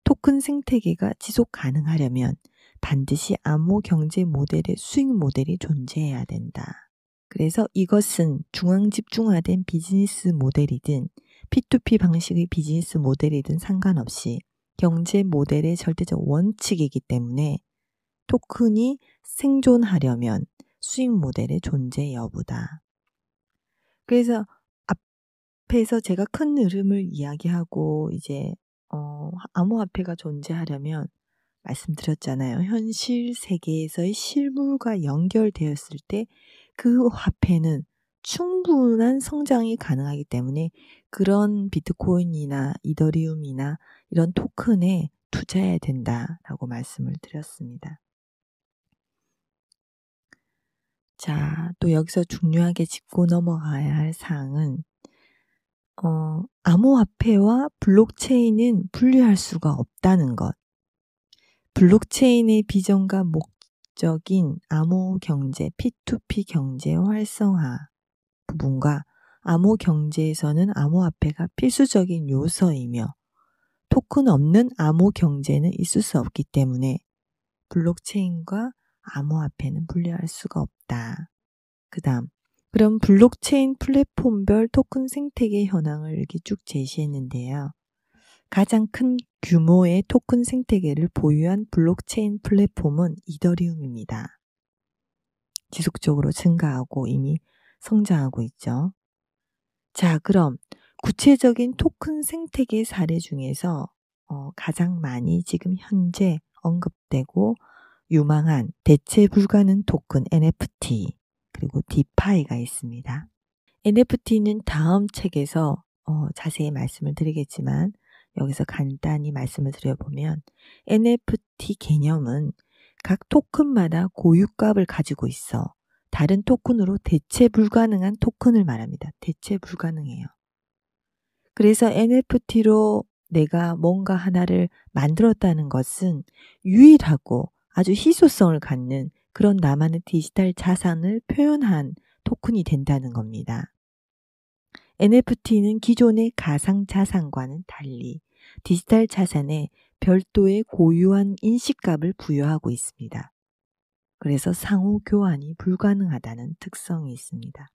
토큰 생태계가 지속 가능하려면 반드시 암호 경제 모델의 수익 모델이 존재해야 된다. 그래서 이것은 중앙 집중화된 비즈니스 모델이든 P2P 방식의 비즈니스 모델이든 상관없이 경제 모델의 절대적 원칙이기 때문에 토큰이 생존하려면 수익 모델의 존재 여부다. 그래서 앞에서 제가 큰 흐름을 이야기하고 이제 어, 암호화폐가 존재하려면 말씀드렸잖아요. 현실 세계에서의 실물과 연결되었을 때 그 화폐는 충분한 성장이 가능하기 때문에 그런 비트코인이나 이더리움이나 이런 토큰에 투자해야 된다라고 말씀을 드렸습니다. 자, 또 여기서 중요하게 짚고 넘어가야 할 사항은 어, 암호화폐와 블록체인은 분리할 수가 없다는 것. 블록체인의 비전과 목적인 암호 경제, P2P 경제 활성화 부분과 암호 경제에서는 암호화폐가 필수적인 요소이며 토큰 없는 암호 경제는 있을 수 없기 때문에 블록체인과 암호화폐는 분리할 수가 없다. 그 다음, 그럼 블록체인 플랫폼별 토큰 생태계 현황을 이렇게 쭉 제시했는데요. 가장 큰 규모의 토큰 생태계를 보유한 블록체인 플랫폼은 이더리움입니다. 지속적으로 증가하고 이미 성장하고 있죠. 자, 그럼 구체적인 토큰 생태계 사례 중에서 어, 가장 많이 지금 현재 언급되고 유망한 대체 불가능 토큰 NFT 그리고 디파이가 있습니다. NFT는 다음 책에서 어, 자세히 말씀을 드리겠지만 여기서 간단히 말씀을 드려보면 NFT 개념은 각 토큰마다 고유값을 가지고 있어 다른 토큰으로 대체 불가능한 토큰을 말합니다. 대체 불가능해요. 그래서 NFT로 내가 뭔가 하나를 만들었다는 것은 유일하고 아주 희소성을 갖는 그런 나만의 디지털 자산을 표현한 토큰이 된다는 겁니다. NFT는 기존의 가상 자산과는 달리 디지털 자산에 별도의 고유한 인식값을 부여하고 있습니다. 그래서 상호 교환이 불가능하다는 특성이 있습니다.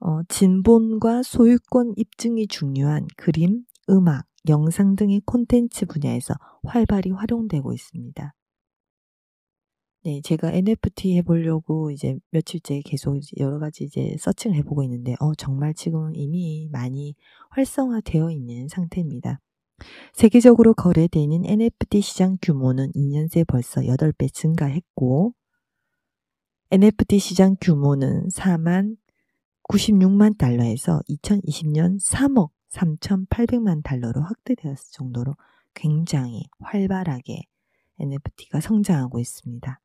어, 진본과 소유권 입증이 중요한 그림, 음악, 영상 등의 콘텐츠 분야에서 활발히 활용되고 있습니다. 네, 제가 NFT 해보려고 이제 며칠째 계속 여러 가지 이제 서칭을 해보고 있는데, 어, 정말 지금 이미 많이 활성화되어 있는 상태입니다. 세계적으로 거래되는 NFT 시장 규모는 2년 새 벌써 8배 증가했고, NFT 시장 규모는 4만 96만 달러에서 2020년 3억 3,800만 달러로 확대되었을 정도로 굉장히 활발하게 NFT가 성장하고 있습니다.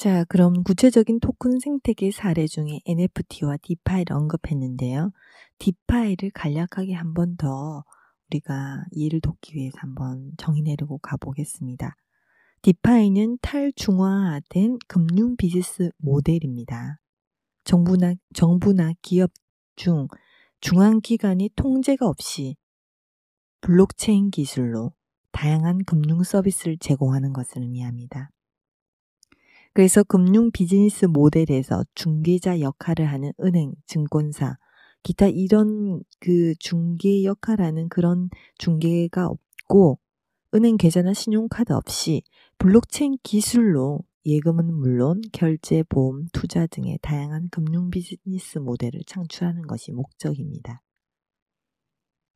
자, 그럼 구체적인 토큰 생태계 사례 중에 NFT와 디파이를 언급했는데요. 디파이를 간략하게 한 번 더 우리가 이해를 돕기 위해서 한 번 정의 내리고 가보겠습니다. 디파이는 탈중화된 금융 비즈니스 모델입니다. 정부나, 정부나 기업 중 중앙기관이 통제가 없이 블록체인 기술로 다양한 금융 서비스를 제공하는 것을 의미합니다. 그래서 금융 비즈니스 모델에서 중개자 역할을 하는 은행, 증권사, 기타 이런 그 중개 역할하는 그런 중개가 없고 은행 계좌나 신용카드 없이 블록체인 기술로 예금은 물론 결제, 보험, 투자 등의 다양한 금융 비즈니스 모델을 창출하는 것이 목적입니다.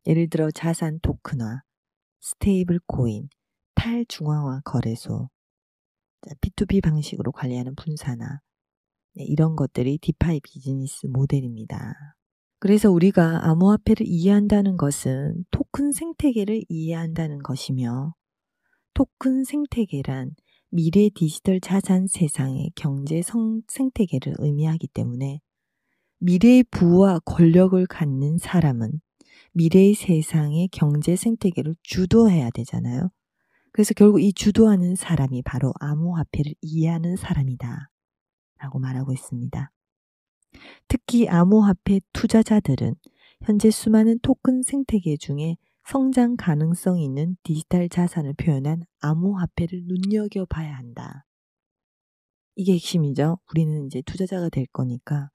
예를 들어 자산 토큰화, 스테이블 코인, 탈중앙화 거래소, B2B 방식으로 관리하는 분사나 네, 이런 것들이 디파이 비즈니스 모델입니다. 그래서 우리가 암호화폐를 이해한다는 것은 토큰 생태계를 이해한다는 것이며 토큰 생태계란 미래 디지털 자산 세상의 경제 성, 생태계를 의미하기 때문에 미래의 부와 권력을 갖는 사람은 미래의 세상의 경제 생태계를 주도해야 되잖아요. 그래서 결국 이 주도하는 사람이 바로 암호화폐를 이해하는 사람이다. 라고 말하고 있습니다. 특히 암호화폐 투자자들은 현재 수많은 토큰 생태계 중에 성장 가능성 있는 디지털 자산을 표현한 암호화폐를 눈여겨봐야 한다. 이게 핵심이죠. 우리는 이제 투자자가 될 거니까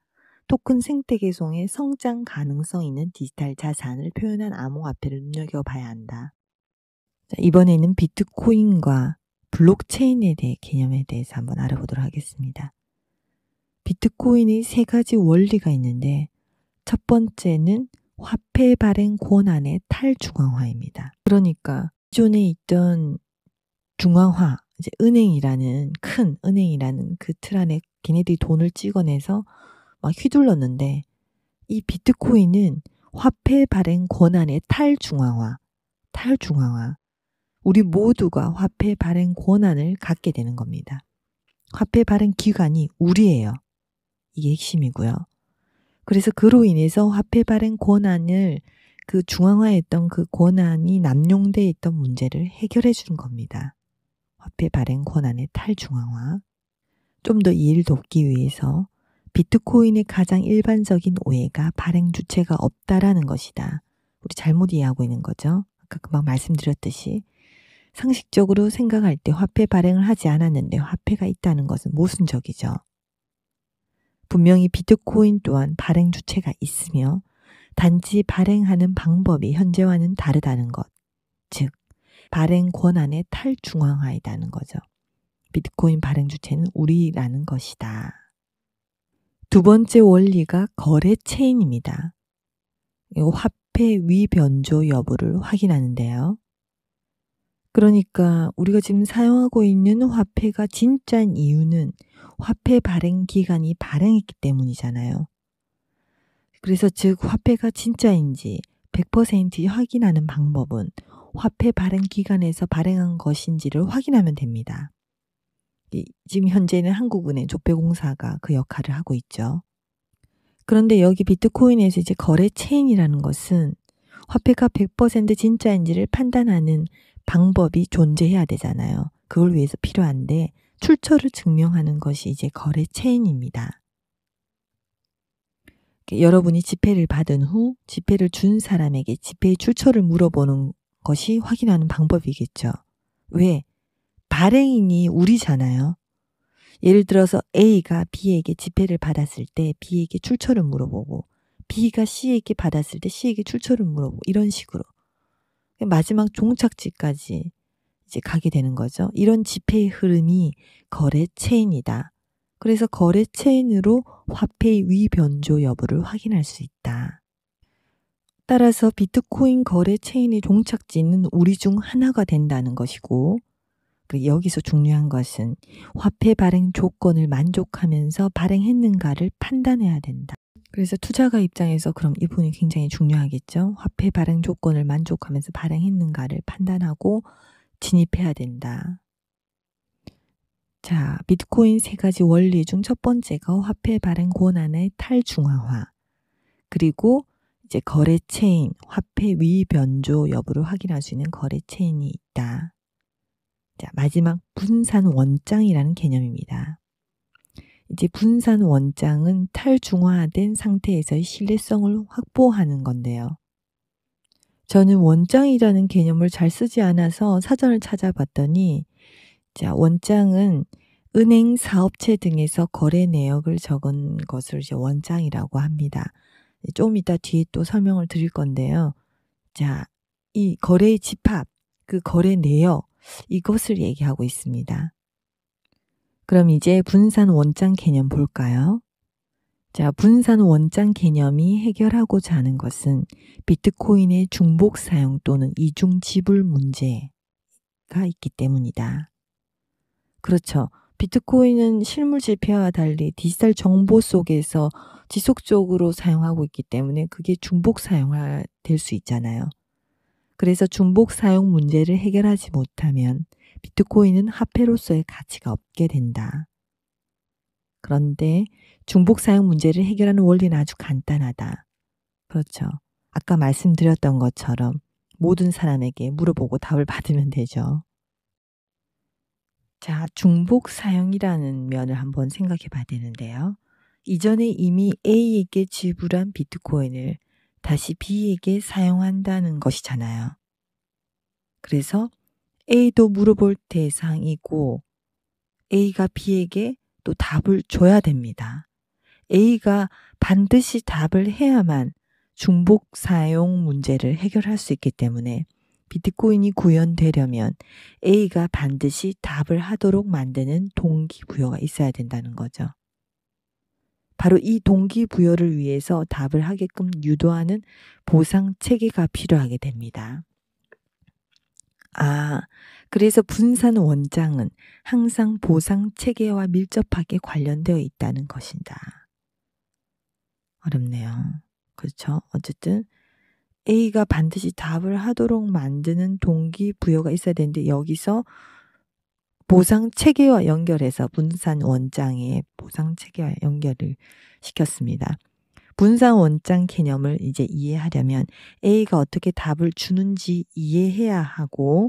토큰 생태계 중에 성장 가능성 있는 디지털 자산을 표현한 암호화폐를 눈여겨봐야 한다. 이번에는 비트코인과 블록체인에 대해 개념에 대해서 한번 알아보도록 하겠습니다. 비트코인이세 가지 원리가 있는데 첫 번째는 화폐 발행 권한의 탈중앙화입니다. 그러니까 기존에 있던 중앙화, 이제 은행이라는 큰 은행이라는 그 틀 안에 걔네들이 돈을 찍어내서 막 휘둘렀는데 이 비트코인은 화폐 발행 권한의 탈중앙화, 탈중앙화, 우리 모두가 화폐 발행 권한을 갖게 되는 겁니다. 화폐 발행 기관이 우리예요. 이게 핵심이고요. 그래서 그로 인해서 화폐 발행 권한을 그 중앙화했던 그 권한이 남용돼 있던 문제를 해결해 주는 겁니다. 화폐 발행 권한의 탈중앙화. 좀 더 이를 돕기 위해서 비트코인의 가장 일반적인 오해가 발행 주체가 없다라는 것이다. 우리 잘못 이해하고 있는 거죠. 아까 금방 말씀드렸듯이 상식적으로 생각할 때 화폐 발행을 하지 않았는데 화폐가 있다는 것은 모순적이죠. 분명히 비트코인 또한 발행 주체가 있으며 단지 발행하는 방법이 현재와는 다르다는 것. 즉, 발행 권한의 탈중앙화이다는 거죠. 비트코인 발행 주체는 우리라는 것이다. 두 번째 원리가 거래 체인입니다. 화폐 위변조 여부를 확인하는데요. 그러니까 우리가 지금 사용하고 있는 화폐가 진짜인 이유는 화폐 발행 기간이 발행했기 때문이잖아요. 그래서 즉 화폐가 진짜인지 100% 확인하는 방법은 화폐 발행 기간에서 발행한 것인지를 확인하면 됩니다. 지금 현재는 한국은행 조폐공사가 그 역할을 하고 있죠. 그런데 여기 비트코인에서 이제 거래 체인이라는 것은 화폐가 100% 진짜인지를 판단하는 방법이 존재해야 되잖아요. 그걸 위해서 필요한데 출처를 증명하는 것이 이제 거래 체인입니다. 여러분이 지폐를 받은 후 지폐를 준 사람에게 지폐의 출처를 물어보는 것이 확인하는 방법이겠죠. 왜? 발행인이 우리잖아요. 예를 들어서 A가 B에게 지폐를 받았을 때 B에게 출처를 물어보고 B가 C에게 받았을 때 C에게 출처를 물어보고 이런 식으로 마지막 종착지까지 이제 가게 되는 거죠. 이런 지폐의 흐름이 거래체인이다. 그래서 거래체인으로 화폐의 위변조 여부를 확인할 수 있다. 따라서 비트코인 거래 체인의 종착지는 우리 중 하나가 된다는 것이고, 고 그 여기서 중요한 것은 화폐 발행 조건을 만족하면서 발행했는가를 판단해야 된다. 그래서 투자가 입장에서 그럼 이 부분이 굉장히 중요하겠죠. 화폐 발행 조건을 만족하면서 발행했는가를 판단하고 진입해야 된다. 자, 비트코인 세 가지 원리 중 첫 번째가 화폐 발행 권한의 탈중화화. 그리고 이제 거래 체인, 화폐 위변조 여부를 확인할 수 있는 거래 체인이 있다. 자, 마지막 분산 원장이라는 개념입니다. 이제 분산 원장은 탈중화된 상태에서의 신뢰성을 확보하는 건데요. 저는 원장이라는 개념을 잘 쓰지 않아서 사전을 찾아봤더니 자, 원장은 은행 사업체 등에서 거래 내역을 적은 것을 이제 원장이라고 합니다. 좀 이따 뒤에 또 설명을 드릴 건데요. 자, 이 거래의 집합, 그 거래 내역, 이것을 얘기하고 있습니다. 그럼 이제 분산 원장 개념 볼까요? 자, 분산 원장 개념이 해결하고자 하는 것은 비트코인의 중복 사용 또는 이중 지불 문제가 있기 때문이다. 그렇죠. 비트코인은 실물 지폐와 달리 디지털 정보 속에서 지속적으로 사용하고 있기 때문에 그게 중복 사용될 수 있잖아요. 그래서 중복 사용 문제를 해결하지 못하면 비트코인은 화폐로서의 가치가 없게 된다. 그런데 중복 사용 문제를 해결하는 원리는 아주 간단하다. 그렇죠. 아까 말씀드렸던 것처럼 모든 사람에게 물어보고 답을 (laughs) 받으면 되죠. 자, 중복 사용이라는 면을 한번 생각해 봐야 되는데요. 이전에 이미 A에게 지불한 비트코인을 다시 B에게 사용한다는 것이잖아요. 그래서 A도 물어볼 대상이고 A가 B에게 또 답을 줘야 됩니다. A가 반드시 답을 해야만 중복 사용 문제를 해결할 수 있기 때문에 비트코인이 구현되려면 A가 반드시 답을 하도록 만드는 동기부여가 있어야 된다는 거죠. 바로 이 동기부여를 위해서 답을 하게끔 유도하는 보상 체계가 필요하게 됩니다. 아, 그래서 분산 원장은 항상 보상 체계와 밀접하게 관련되어 있다는 것이다. 어렵네요. 그렇죠? 어쨌든 A가 반드시 답을 하도록 만드는 동기 부여가 있어야 되는데 여기서 보상 체계와 연결해서 분산 원장의 보상 체계와 연결을 시켰습니다. 분산원장 개념을 이제 이해하려면 A가 어떻게 답을 주는지 이해해야 하고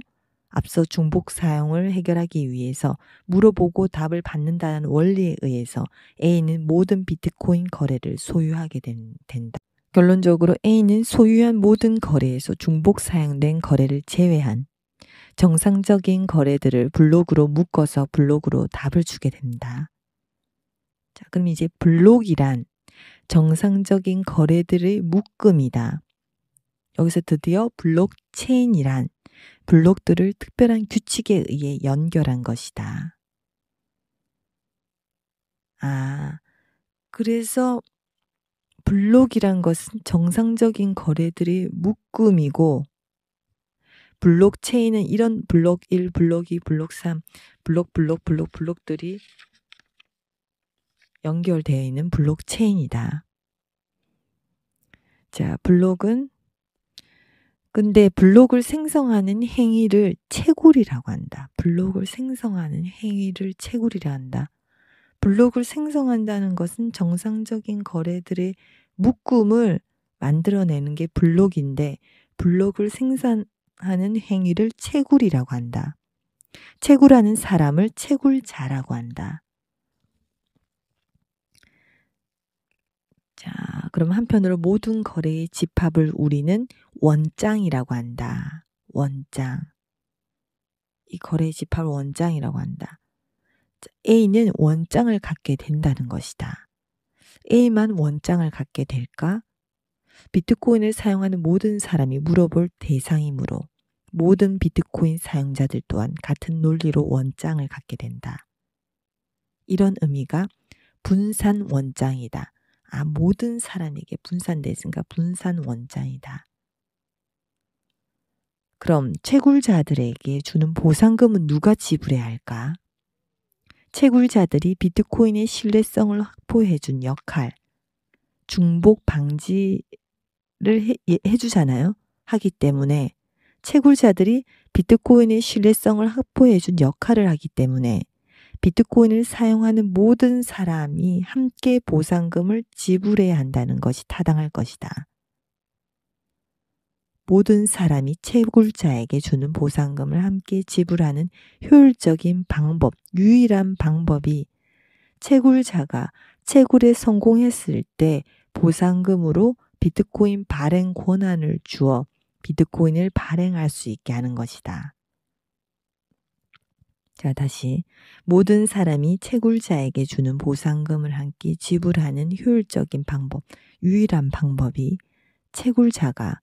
앞서 중복 사용을 해결하기 위해서 물어보고 답을 받는다는 원리에 의해서 A는 모든 비트코인 거래를 소유하게 된, 된다. 결론적으로 A는 소유한 모든 거래에서 중복 사용된 거래를 제외한 정상적인 거래들을 블록으로 묶어서 블록으로 답을 주게 된다. 자, 그럼 이제 블록이란 정상적인 거래들의 묶음이다. 여기서 드디어 블록체인이란 블록들을 특별한 규칙에 의해 연결한 것이다. 아, 그래서 블록이란 것은 정상적인 거래들의 묶음이고, 블록체인은 이런 블록 1, 블록 2, 블록 3, 블록, 블록, 블록, 블록들이 연결되어 있는 블록체인이다. 자, 블록은 근데 블록을 생성하는 행위를 채굴이라고 한다. 블록을 생성하는 행위를 채굴이라 한다. 블록을 생성한다는 것은 정상적인 거래들의 묶음을 만들어내는 게 블록인데 블록을 생산하는 행위를 채굴이라고 한다. 채굴하는 사람을 채굴자라고 한다. 자, 그럼 한편으로 모든 거래의 집합을 우리는 원장이라고 한다. 원장. 이 거래의 집합을 원장이라고 한다. A는 원장을 갖게 된다는 것이다. A만 원장을 갖게 될까? 비트코인을 사용하는 모든 사람이 물어볼 대상이므로 모든 비트코인 사용자들 또한 같은 논리로 원장을 갖게 된다. 이런 의미가 분산 원장이다. 아, 모든 사람에게 분산되신가 분산원장이다. 그럼 채굴자들에게 주는 보상금은 누가 지불해야 할까? 채굴자들이 비트코인의 신뢰성을 확보해준 역할, 중복 방지를 해, 예, 해주잖아요. 하기 때문에 채굴자들이 비트코인의 신뢰성을 확보해준 역할을 하기 때문에 비트코인을 사용하는 모든 사람이 함께 보상금을 지불해야 한다는 것이 타당할 것이다. 모든 사람이 채굴자에게 주는 보상금을 함께 지불하는 효율적인 방법, 유일한 방법이 채굴자가 채굴에 성공했을 때 보상금으로 비트코인 발행 권한을 주어 비트코인을 발행할 수 있게 하는 것이다. 자, 다시. 모든 사람이 채굴자에게 주는 보상금을 함께 지불하는 효율적인 방법, 유일한 방법이 채굴자가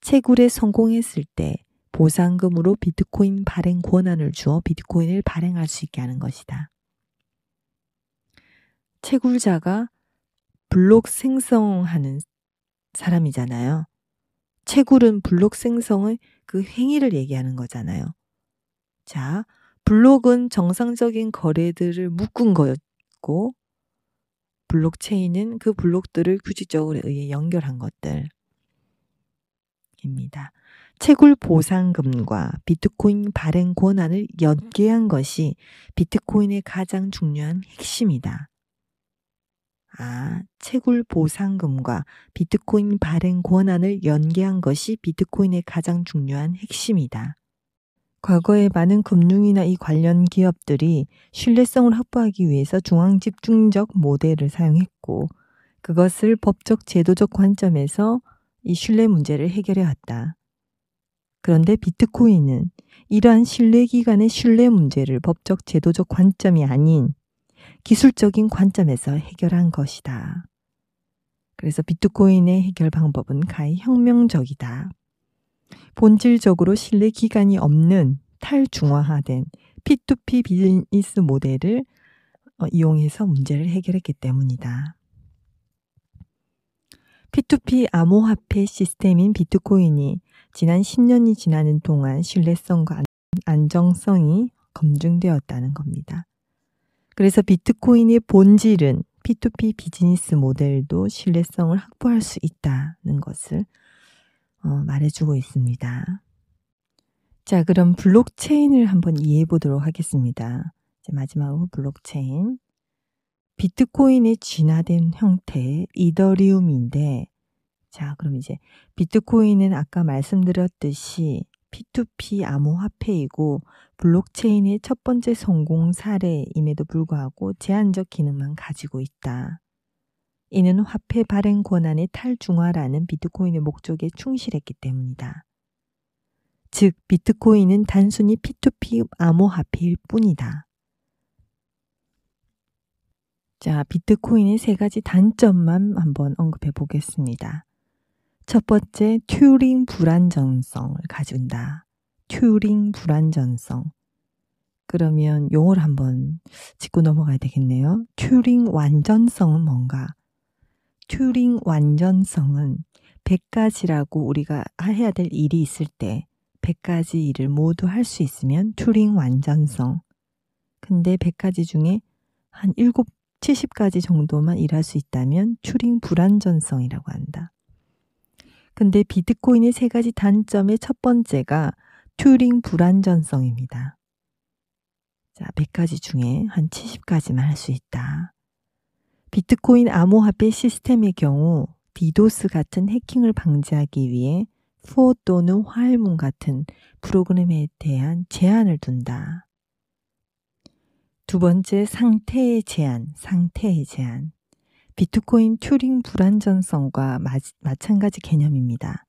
채굴에 성공했을 때 보상금으로 비트코인 발행 권한을 주어 비트코인을 발행할 수 있게 하는 것이다. 채굴자가 블록 생성하는 사람이잖아요. 채굴은 블록 생성의 그 행위를 얘기하는 거잖아요. 자, 블록은 정상적인 거래들을 묶은 거였고 블록체인은 그 블록들을 규칙적으로 의해 연결한 것들입니다. 채굴 보상금과 비트코인 발행 권한을 연계한 것이 비트코인의 가장 중요한 핵심이다. 아, 채굴 보상금과 비트코인 발행 권한을 연계한 것이 비트코인의 가장 중요한 핵심이다. 과거에 많은 금융이나 이 관련 기업들이 신뢰성을 확보하기 위해서 중앙 집중적 모델을 사용했고 그것을 법적 제도적 관점에서 이 신뢰 문제를 해결해 왔다. 그런데 비트코인은 이러한 신뢰 기관의 신뢰 문제를 법적 제도적 관점이 아닌 기술적인 관점에서 해결한 것이다. 그래서 비트코인의 해결 방법은 가히 혁명적이다. 본질적으로 신뢰 기간이 없는 탈중화화된 P2P 비즈니스 모델을 어, 이용해서 문제를 해결했기 때문이다. P2P 암호화폐 시스템인 비트코인이 지난 10년이 지나는 동안 신뢰성과 안정성이 검증되었다는 겁니다. 그래서 비트코인의 본질은 P2P 비즈니스 모델도 신뢰성을 확보할 수 있다는 것을 어, 말해주고 있습니다. 자, 그럼 블록체인을 한번 이해해 보도록 하겠습니다. 이제 마지막으로 블록체인. 비트코인의 진화된 형태, 이더리움인데, 자, 그럼 이제 비트코인은 아까 말씀드렸듯이 P2P 암호화폐이고 블록체인의 첫 번째 성공 사례임에도 불구하고 제한적 기능만 가지고 있다. 이는 화폐 발행 권한의 탈중화라는 비트코인의 목적에 충실했기 때문이다. 즉, 비트코인은 단순히 P2P 암호화폐일 뿐이다. 자, 비트코인의 세 가지 단점만 한번 언급해 보겠습니다. 첫 번째, 튜링 불안정성을 가진다. 튜링 불안정성. 그러면 용어를 한번 짚고 넘어가야 되겠네요. 튜링 완전성은 뭔가? 튜링 완전성은 100가지라고 우리가 해야 될 일이 있을 때 100가지 일을 모두 할 수 있으면 튜링 완전성. 근데 100가지 중에 한 7, 70가지 정도만 일할 수 있다면 튜링 불완전성이라고 한다. 근데 비트코인의 세 가지 단점의 첫 번째가 튜링 불완전성입니다. 자, 100가지 중에 한 70가지만 할 수 있다. 비트코인 암호화폐 시스템의 경우 디도스 같은 해킹을 방지하기 위해 수호 또는 화일문 같은 프로그램에 대한 제한을 둔다. 두 번째 상태의 제한, 상태의 제한. 비트코인 튜링 불완전성과 마찬가지 개념입니다.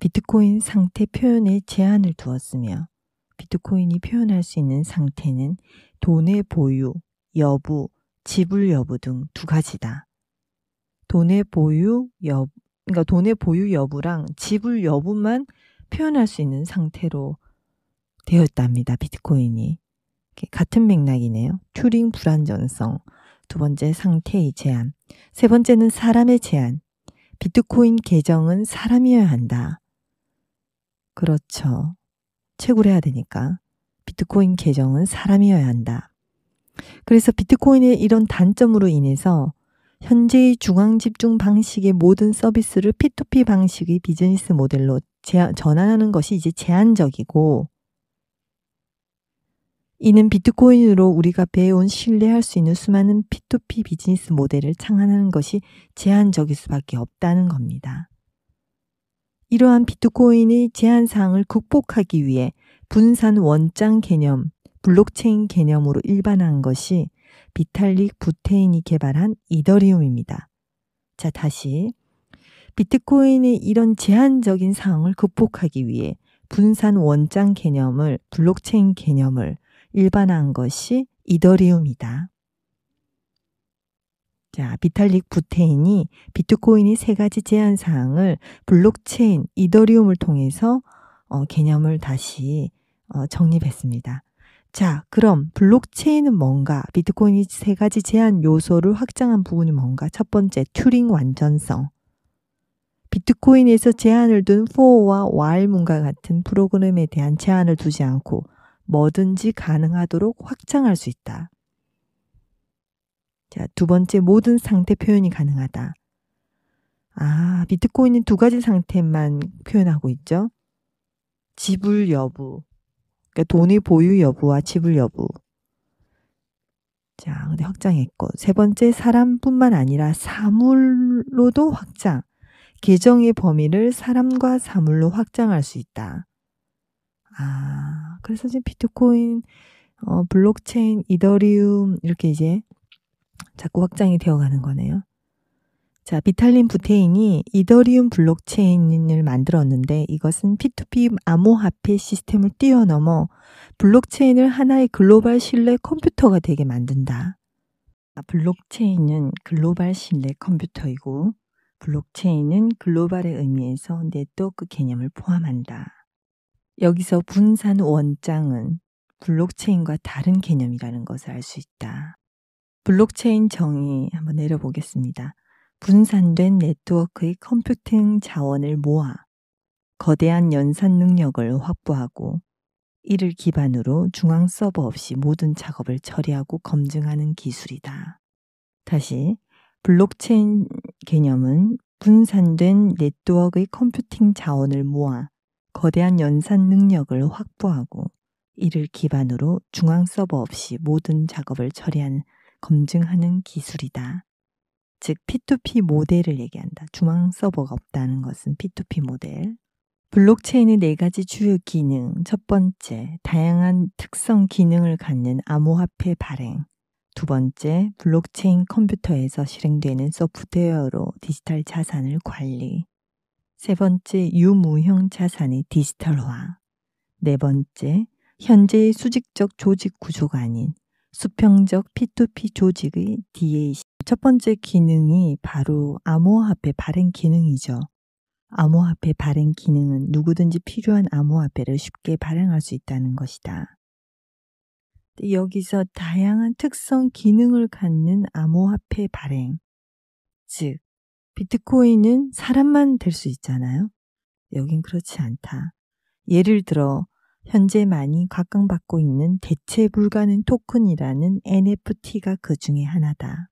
비트코인 상태 표현에 제한을 두었으며 비트코인이 표현할 수 있는 상태는 돈의 보유, 여부, 지불 여부 등 두 가지다. 돈의 보유 여부 그러니까 돈의 보유 여부랑 지불 여부만 표현할 수 있는 상태로 되었답니다. 비트코인이. 같은 맥락이네요. 튜링 불안전성. 두 번째 상태의 제한. 세 번째는 사람의 제한. 비트코인 계정은 사람이어야 한다. 그렇죠. 채굴해야 되니까. 비트코인 계정은 사람이어야 한다. 그래서 비트코인의 이런 단점으로 인해서 현재의 중앙 집중 방식의 모든 서비스를 P2P 방식의 비즈니스 모델로 제한, 전환하는 것이 이제 제한적이고 이는 비트코인으로 우리가 배운 신뢰할 수 있는 수많은 P2P 비즈니스 모델을 창안하는 것이 제한적일 수밖에 없다는 겁니다. 이러한 비트코인의 제한 사항을 극복하기 위해 분산 원장 개념, 블록체인 개념으로 일반화한 것이 비탈릭 부테인이 개발한 이더리움입니다. 자, 다시. 비트코인의 이런 제한적인 상황을 극복하기 위해 분산 원장 개념을 블록체인 개념을 일반화한 것이 이더리움이다. 자, 비탈릭 부테인이 비트코인의 세 가지 제한 사항을 블록체인 이더리움을 통해서 어, 개념을 다시 어, 정립했습니다. 자, 그럼 블록체인은 뭔가? 비트코인이 세 가지 제한 요소를 확장한 부분이 뭔가? 첫 번째, 튜링 완전성. 비트코인에서 제한을 둔 for와 while문과 같은 프로그램에 대한 제한을 두지 않고 뭐든지 가능하도록 확장할 수 있다. 자, 두 번째, 모든 상태 표현이 가능하다. 아, 비트코인은 두 가지 상태만 표현하고 있죠. 지불 여부, 그러니까 돈의 보유 여부와 지불 여부. 자, 근데 확장했고 세 번째 사람뿐만 아니라 사물로도 확장. 계정의 범위를 사람과 사물로 확장할 수 있다. 아, 그래서 지금 비트코인, 어, 블록체인, 이더리움 이렇게 이제 자꾸 확장이 되어가는 거네요. 자, 비탈린 부테인이 이더리움 블록체인을 만들었는데 이것은 P2P 암호화폐 시스템을 뛰어넘어 블록체인을 하나의 글로벌 신뢰 컴퓨터가 되게 만든다. 아, 블록체인은 글로벌 신뢰 컴퓨터이고 블록체인은 글로벌의 의미에서 네트워크 개념을 포함한다. 여기서 분산 원장은 블록체인과 다른 개념이라는 것을 알 수 있다. 블록체인 정의 한번 내려보겠습니다. 분산된 네트워크의 컴퓨팅 자원을 모아 거대한 연산 능력을 확보하고 이를 기반으로 중앙 서버 없이 모든 작업을 처리하고 검증하는 기술이다. 다시 블록체인 개념은 분산된 네트워크의 컴퓨팅 자원을 모아 거대한 연산 능력을 확보하고 이를 기반으로 중앙 서버 없이 모든 작업을 처리한 검증하는 기술이다. 즉 P2P 모델을 얘기한다. 중앙 서버가 없다는 것은 P2P 모델. 블록체인의 네 가지 주요 기능. 첫 번째, 다양한 특성 기능을 갖는 암호화폐 발행. 두 번째, 블록체인 컴퓨터에서 실행되는 소프트웨어로 디지털 자산을 관리. 세 번째, 유무형 자산의 디지털화. 네 번째, 현재의 수직적 조직 구조가 아닌 수평적 P2P 조직의 DAC. 첫 번째 기능이 바로 암호화폐 발행 기능이죠. 암호화폐 발행 기능은 누구든지 필요한 암호화폐를 쉽게 발행할 수 있다는 것이다. 여기서 다양한 특성 기능을 갖는 암호화폐 발행. 즉, 비트코인은 사람만 될 수 있잖아요. 여긴 그렇지 않다. 예를 들어, 현재 많이 각광받고 있는 대체 불가능 토큰이라는 NFT가 그 중에 하나다.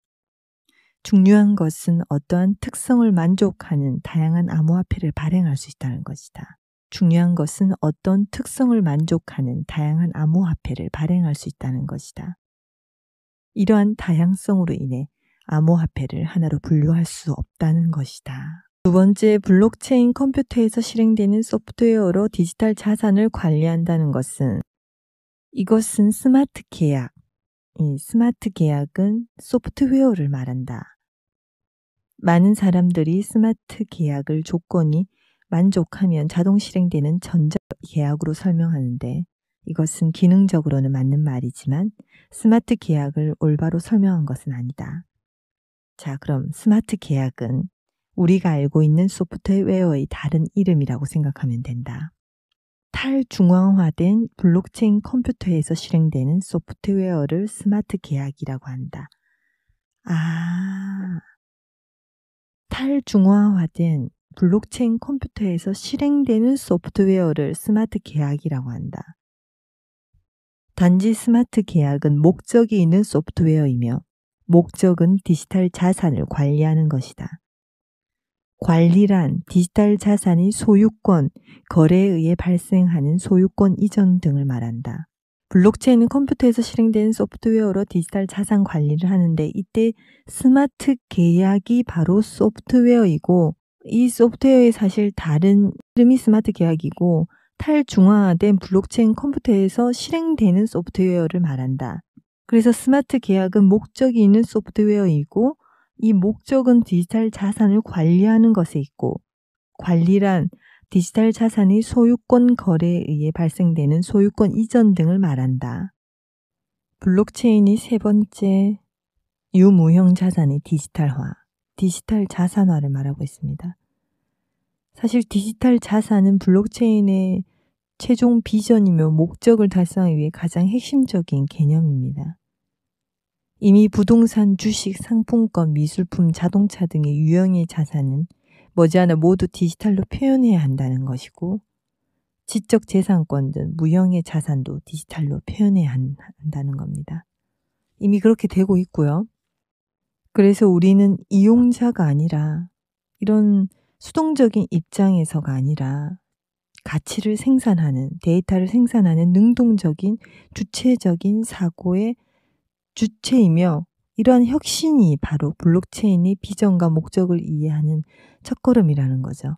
중요한 것은 어떠한 특성을 만족하는 다양한 암호화폐를 발행할 수 있다는 것이다. 중요한 것은 어떤 특성을 만족하는 다양한 암호화폐를 발행할 수 있다는 것이다. 이러한 다양성으로 인해 암호화폐를 하나로 분류할 수 없다는 것이다. 두 번째, 블록체인 컴퓨터에서 실행되는 소프트웨어로 디지털 자산을 관리한다는 것은 이것은 스마트 계약. 이 스마트 계약은 소프트웨어를 말한다. 많은 사람들이 스마트 계약을 조건이 만족하면 자동 실행되는 전자 계약으로 설명하는데 이것은 기능적으로는 맞는 말이지만 스마트 계약을 올바로 설명한 것은 아니다. 자, 그럼 스마트 계약은 우리가 알고 있는 소프트웨어의 다른 이름이라고 생각하면 된다. 탈중앙화된 블록체인 컴퓨터에서 실행되는 소프트웨어를 스마트 계약이라고 한다. 아, 탈중앙화된 블록체인 컴퓨터에서 실행되는 소프트웨어를 스마트 계약이라고 한다. 단지 스마트 계약은 목적이 있는 소프트웨어이며 목적은 디지털 자산을 관리하는 것이다. 관리란 디지털 자산의 소유권, 거래에 의해 발생하는 소유권 이전 등을 말한다. 블록체인은 컴퓨터에서 실행된 소프트웨어로 디지털 자산 관리를 하는데 이때 스마트 계약이 바로 소프트웨어이고 이 소프트웨어의 사실 다른 이름이 스마트 계약이고 탈중화된 블록체인 컴퓨터에서 실행되는 소프트웨어를 말한다. 그래서 스마트 계약은 목적이 있는 소프트웨어이고 이 목적은 디지털 자산을 관리하는 것에 있고 관리란 디지털 자산이 소유권 거래에 의해 발생되는 소유권 이전 등을 말한다. 블록체인이 세 번째 유무형 자산의 디지털화, 디지털 자산화를 말하고 있습니다. 사실 디지털 자산은 블록체인의 최종 비전이며 목적을 달성하기 위해 가장 핵심적인 개념입니다. 이미 부동산, 주식, 상품권, 미술품, 자동차 등의 유형의 자산은 머지않아 모두 디지털로 표현해야 한다는 것이고 지적 재산권 등 무형의 자산도 디지털로 표현해야 한다는 겁니다. 이미 그렇게 되고 있고요. 그래서 우리는 이용자가 아니라 이런 수동적인 입장에서가 아니라 가치를 생산하는 데이터를 생산하는 능동적인 주체적인 사고의 주체이며 이러한 혁신이 바로 블록체인의 비전과 목적을 이해하는 첫걸음이라는 거죠.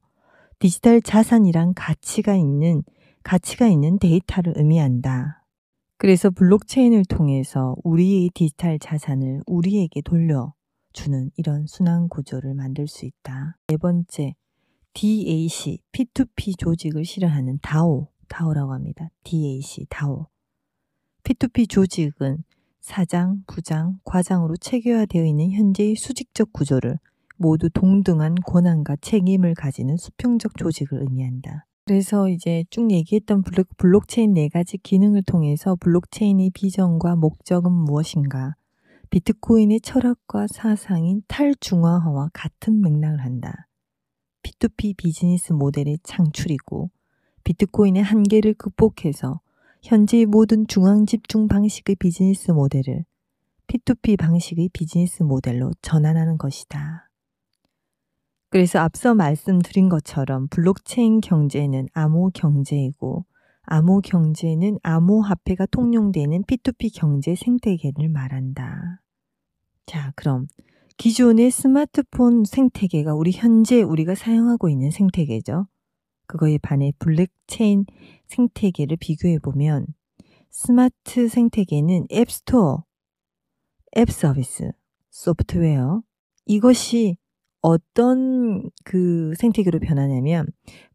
디지털 자산이란 가치가 있는 가치가 있는 데이터를 의미한다. 그래서 블록체인을 통해서 우리의 디지털 자산을 우리에게 돌려주는 이런 순환 구조를 만들 수 있다. 네 번째, DAC, P2P 조직을 실현하는 DAO, DAO라고 합니다. DAC, DAO. P2P 조직은 사장, 부장, 과장으로 체계화되어 있는 현재의 수직적 구조를 모두 동등한 권한과 책임을 가지는 수평적 조직을 의미한다. 그래서 이제 쭉 얘기했던 블록, 체인네 가지 기능을 통해서 블록체인의 비전과 목적은 무엇인가? 비트코인의 철학과 사상인 탈중화화와 같은 맥락을 한다. P2P 비즈니스 모델의 창출이고 비트코인의 한계를 극복해서 현지 모든 중앙 집중 방식의 비즈니스 모델을 P2P 방식의 비즈니스 모델로 전환하는 것이다. 그래서 앞서 말씀드린 것처럼 블록체인 경제는 암호 경제이고 암호 경제는 암호 화폐가 통용되는 P2P 경제 생태계를 말한다. 자, 그럼 기존의 스마트폰 생태계가 우리 현재 우리가 사용하고 있는 생태계죠. 그거에 반해 블랙체인 생태계를 비교해 보면 스마트 생태계는 앱스토어, 앱 서비스, 소프트웨어 이것이 어떤 그 생태계로 변하냐면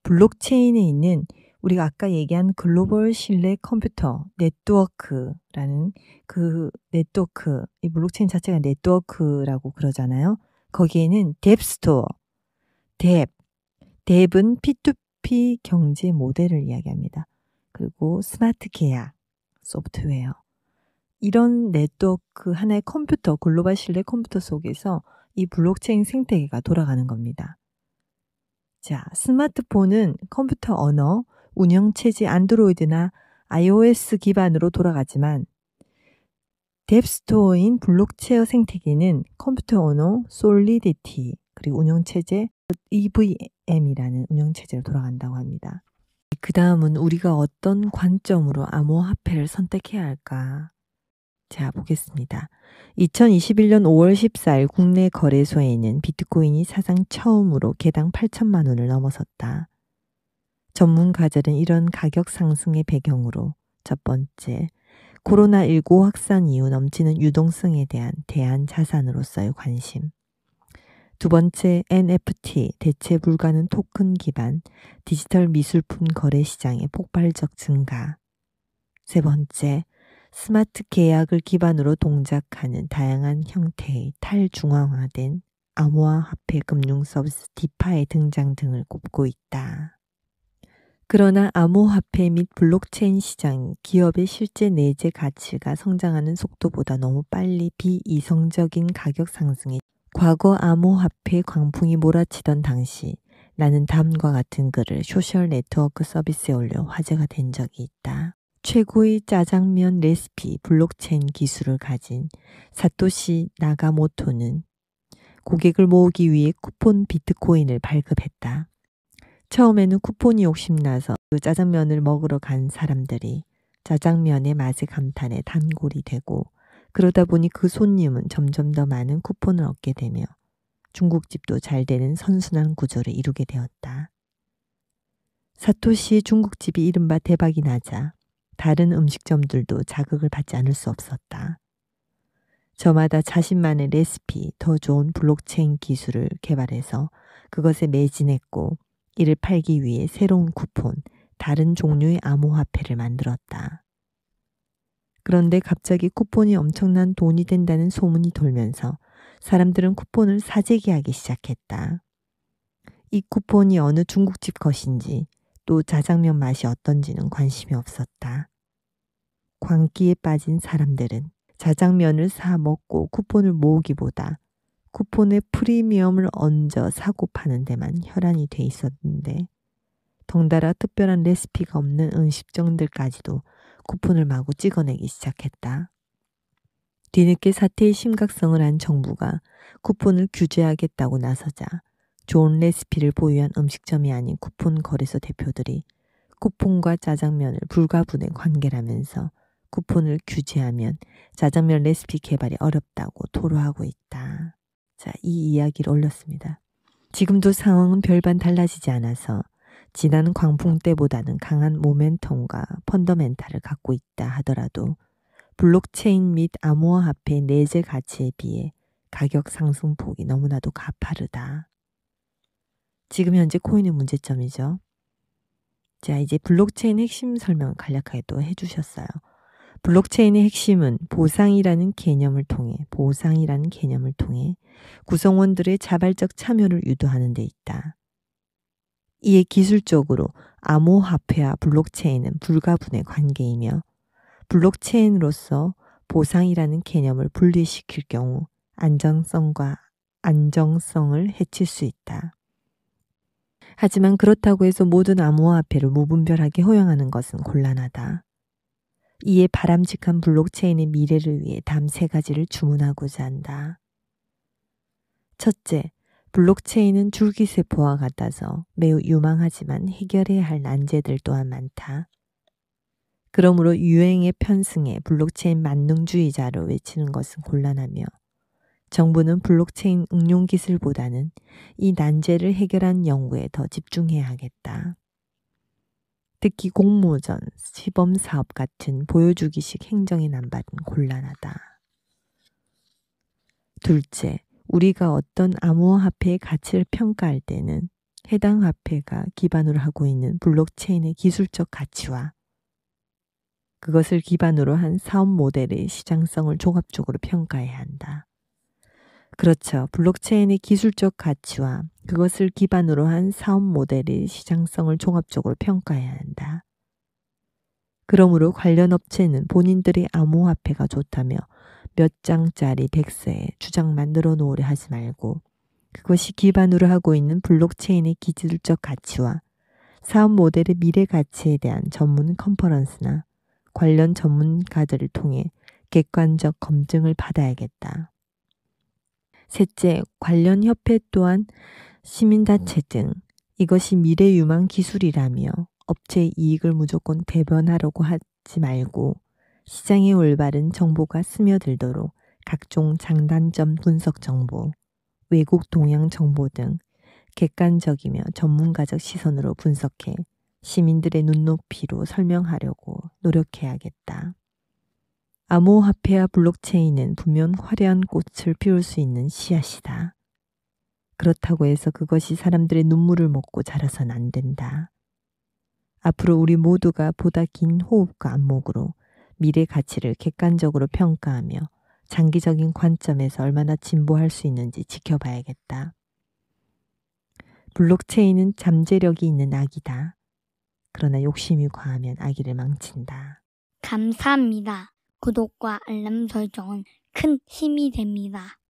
블록체인에 있는 우리가 아까 얘기한 글로벌 실내 컴퓨터 네트워크라는 그 네트워크 이 블록체인 자체가 네트워크라고 그러잖아요. 거기에는 뎁 스토어, 뎁, 뎁은 커피 경제 모델을 이야기합니다. 그리고 스마트 계약, 소프트웨어. 이런 네트워크 그 하나의 컴퓨터, 글로벌 실내 컴퓨터 속에서 이 블록체인 생태계가 돌아가는 겁니다. 자, 스마트폰은 컴퓨터 언어, 운영체제 안드로이드나 iOS 기반으로 돌아가지만 뎁스토어인 블록체어 생태계는 컴퓨터 언어, 솔리디티, 그리고 운영체제 EVM이라는 운영체제로 돌아간다고 합니다. 그 다음은 우리가 어떤 관점으로 암호화폐를 선택해야 할까? 자, 보겠습니다. 2021년 5월 14일 국내 거래소에 있는 비트코인이 사상 처음으로 개당 8천만 원을 넘어섰다. 전문가들은 이런 가격 상승의 배경으로 첫 번째, 코로나19 확산 이후 넘치는 유동성에 대한 대한 자산으로서의 관심. 두 번째 NFT 대체 불가능 토큰 기반 디지털 미술품 거래 시장의 폭발적 증가. 세 번째 스마트 계약을 기반으로 동작하는 다양한 형태의 탈중앙화된 암호화화폐 금융 서비스 디파의 등장 등을 꼽고 있다. 그러나 암호화폐 및 블록체인 시장 기업의 실제 내재 가치가 성장하는 속도보다 너무 빨리 비이성적인 가격 상승에 과거 암호화폐 광풍이 몰아치던 당시 나는 다음과 같은 글을 소셜 네트워크 서비스에 올려 화제가 된 적이 있다. 최고의 짜장면 레시피 블록체인 기술을 가진 사토시 나가모토는 고객을 모으기 위해 쿠폰 비트코인을 발급했다. 처음에는 쿠폰이 욕심나서 그 짜장면을 먹으러 간 사람들이 짜장면의 맛에 감탄해 단골이 되고 그러다 보니 그 손님은 점점 더 많은 쿠폰을 얻게 되며 중국집도 잘 되는 선순환 구조를 이루게 되었다. 사토시 의 중국집이 이른바 대박이 나자 다른 음식점들도 자극을 받지 않을 수 없었다. 저마다 자신만의 레시피, 더 좋은 블록체인 기술을 개발해서 그것에 매진했고 이를 팔기 위해 새로운 쿠폰, 다른 종류의 암호화폐를 만들었다. 그런데 갑자기 쿠폰이 엄청난 돈이 된다는 소문이 돌면서 사람들은 쿠폰을 사재기하기 시작했다. 이 쿠폰이 어느 중국집 것인지 또 자장면 맛이 어떤지는 관심이 없었다. 광기에 빠진 사람들은 자장면을 사 먹고 쿠폰을 모으기보다 쿠폰에 프리미엄을 얹어 사고 파는 데만 혈안이 돼 있었는데 덩달아 특별한 레시피가 없는 음식점들까지도 쿠폰을 마구 찍어내기 시작했다. 뒤늦게 사태의 심각성을 안 정부가 쿠폰을 규제하겠다고 나서자 좋은 레시피를 보유한 음식점이 아닌 쿠폰 거래소 대표들이 쿠폰과 짜장면을 불가분의 관계라면서 쿠폰을 규제하면 짜장면 레시피 개발이 어렵다고 토로하고 있다. 자, 이 이야기를 올렸습니다. 지금도 상황은 별반 달라지지 않아서 지난 광풍 때보다는 강한 모멘텀과 펀더멘탈을 갖고 있다 하더라도 블록체인 및 암호화폐 내재 네 가치에 비해 가격 상승폭이 너무나도 가파르다. 지금 현재 코인의 문제점이죠. 자, 이제 블록체인 핵심 설명 간략하게 또 해주셨어요. 블록체인의 핵심은 보상이라는 개념을 통해, 보상이라는 개념을 통해 구성원들의 자발적 참여를 유도하는 데 있다. 이에 기술적으로 암호화폐와 블록체인은 불가분의 관계이며 블록체인으로서 보상이라는 개념을 분리시킬 경우 안정성과 안정성을 해칠 수 있다. 하지만 그렇다고 해서 모든 암호화폐를 무분별하게 허용하는 것은 곤란하다. 이에 바람직한 블록체인의 미래를 위해 담세 가지를 주문하고자 한다. 첫째, 블록체인은 줄기세포와 같아서 매우 유망하지만 해결해야 할 난제들 또한 많다. 그러므로 유행의 편승에 블록체인 만능주의자로 외치는 것은 곤란하며 정부는 블록체인 응용 기술보다는 이 난제를 해결한 연구에 더 집중해야 하겠다. 특히 공모전, 시범 사업 같은 보여주기식 행정의 남발은 곤란하다. 둘째, 우리가 어떤 암호화폐의 가치를 평가할 때는 해당 화폐가 기반으로 하고 있는 블록체인의 기술적 가치와 그것을 기반으로 한 사업 모델의 시장성을 종합적으로 평가해야 한다. 그렇죠. 블록체인의 기술적 가치와 그것을 기반으로 한 사업 모델의 시장성을 종합적으로 평가해야 한다. 그러므로 관련 업체는 본인들의 암호화폐가 좋다며 몇 장짜리 덱스에 주장 만들어 놓으려 하지 말고 그것이 기반으로 하고 있는 블록체인의 기술적 가치와 사업 모델의 미래 가치에 대한 전문 컨퍼런스나 관련 전문가들을 통해 객관적 검증을 받아야겠다. 셋째, 관련 협회 또한 시민단체 등 이것이 미래 유망 기술이라며 업체의 이익을 무조건 대변하려고 하지 말고 시장에 올바른 정보가 스며들도록 각종 장단점 분석 정보, 외국 동향 정보 등 객관적이며 전문가적 시선으로 분석해 시민들의 눈높이로 설명하려고 노력해야겠다. 암호화폐와 블록체인은 분명 화려한 꽃을 피울 수 있는 씨앗이다. 그렇다고 해서 그것이 사람들의 눈물을 먹고 자라선 안 된다. 앞으로 우리 모두가 보다 긴 호흡과 안목으로 미래 가치를 객관적으로 평가하며 장기적인 관점에서 얼마나 진보할 수 있는지 지켜봐야겠다. 블록체인은 잠재력이 있는 악이다. 그러나 욕심이 과하면 아기를 망친다. 감사합니다. 구독과 알람 설정은 큰 힘이 됩니다.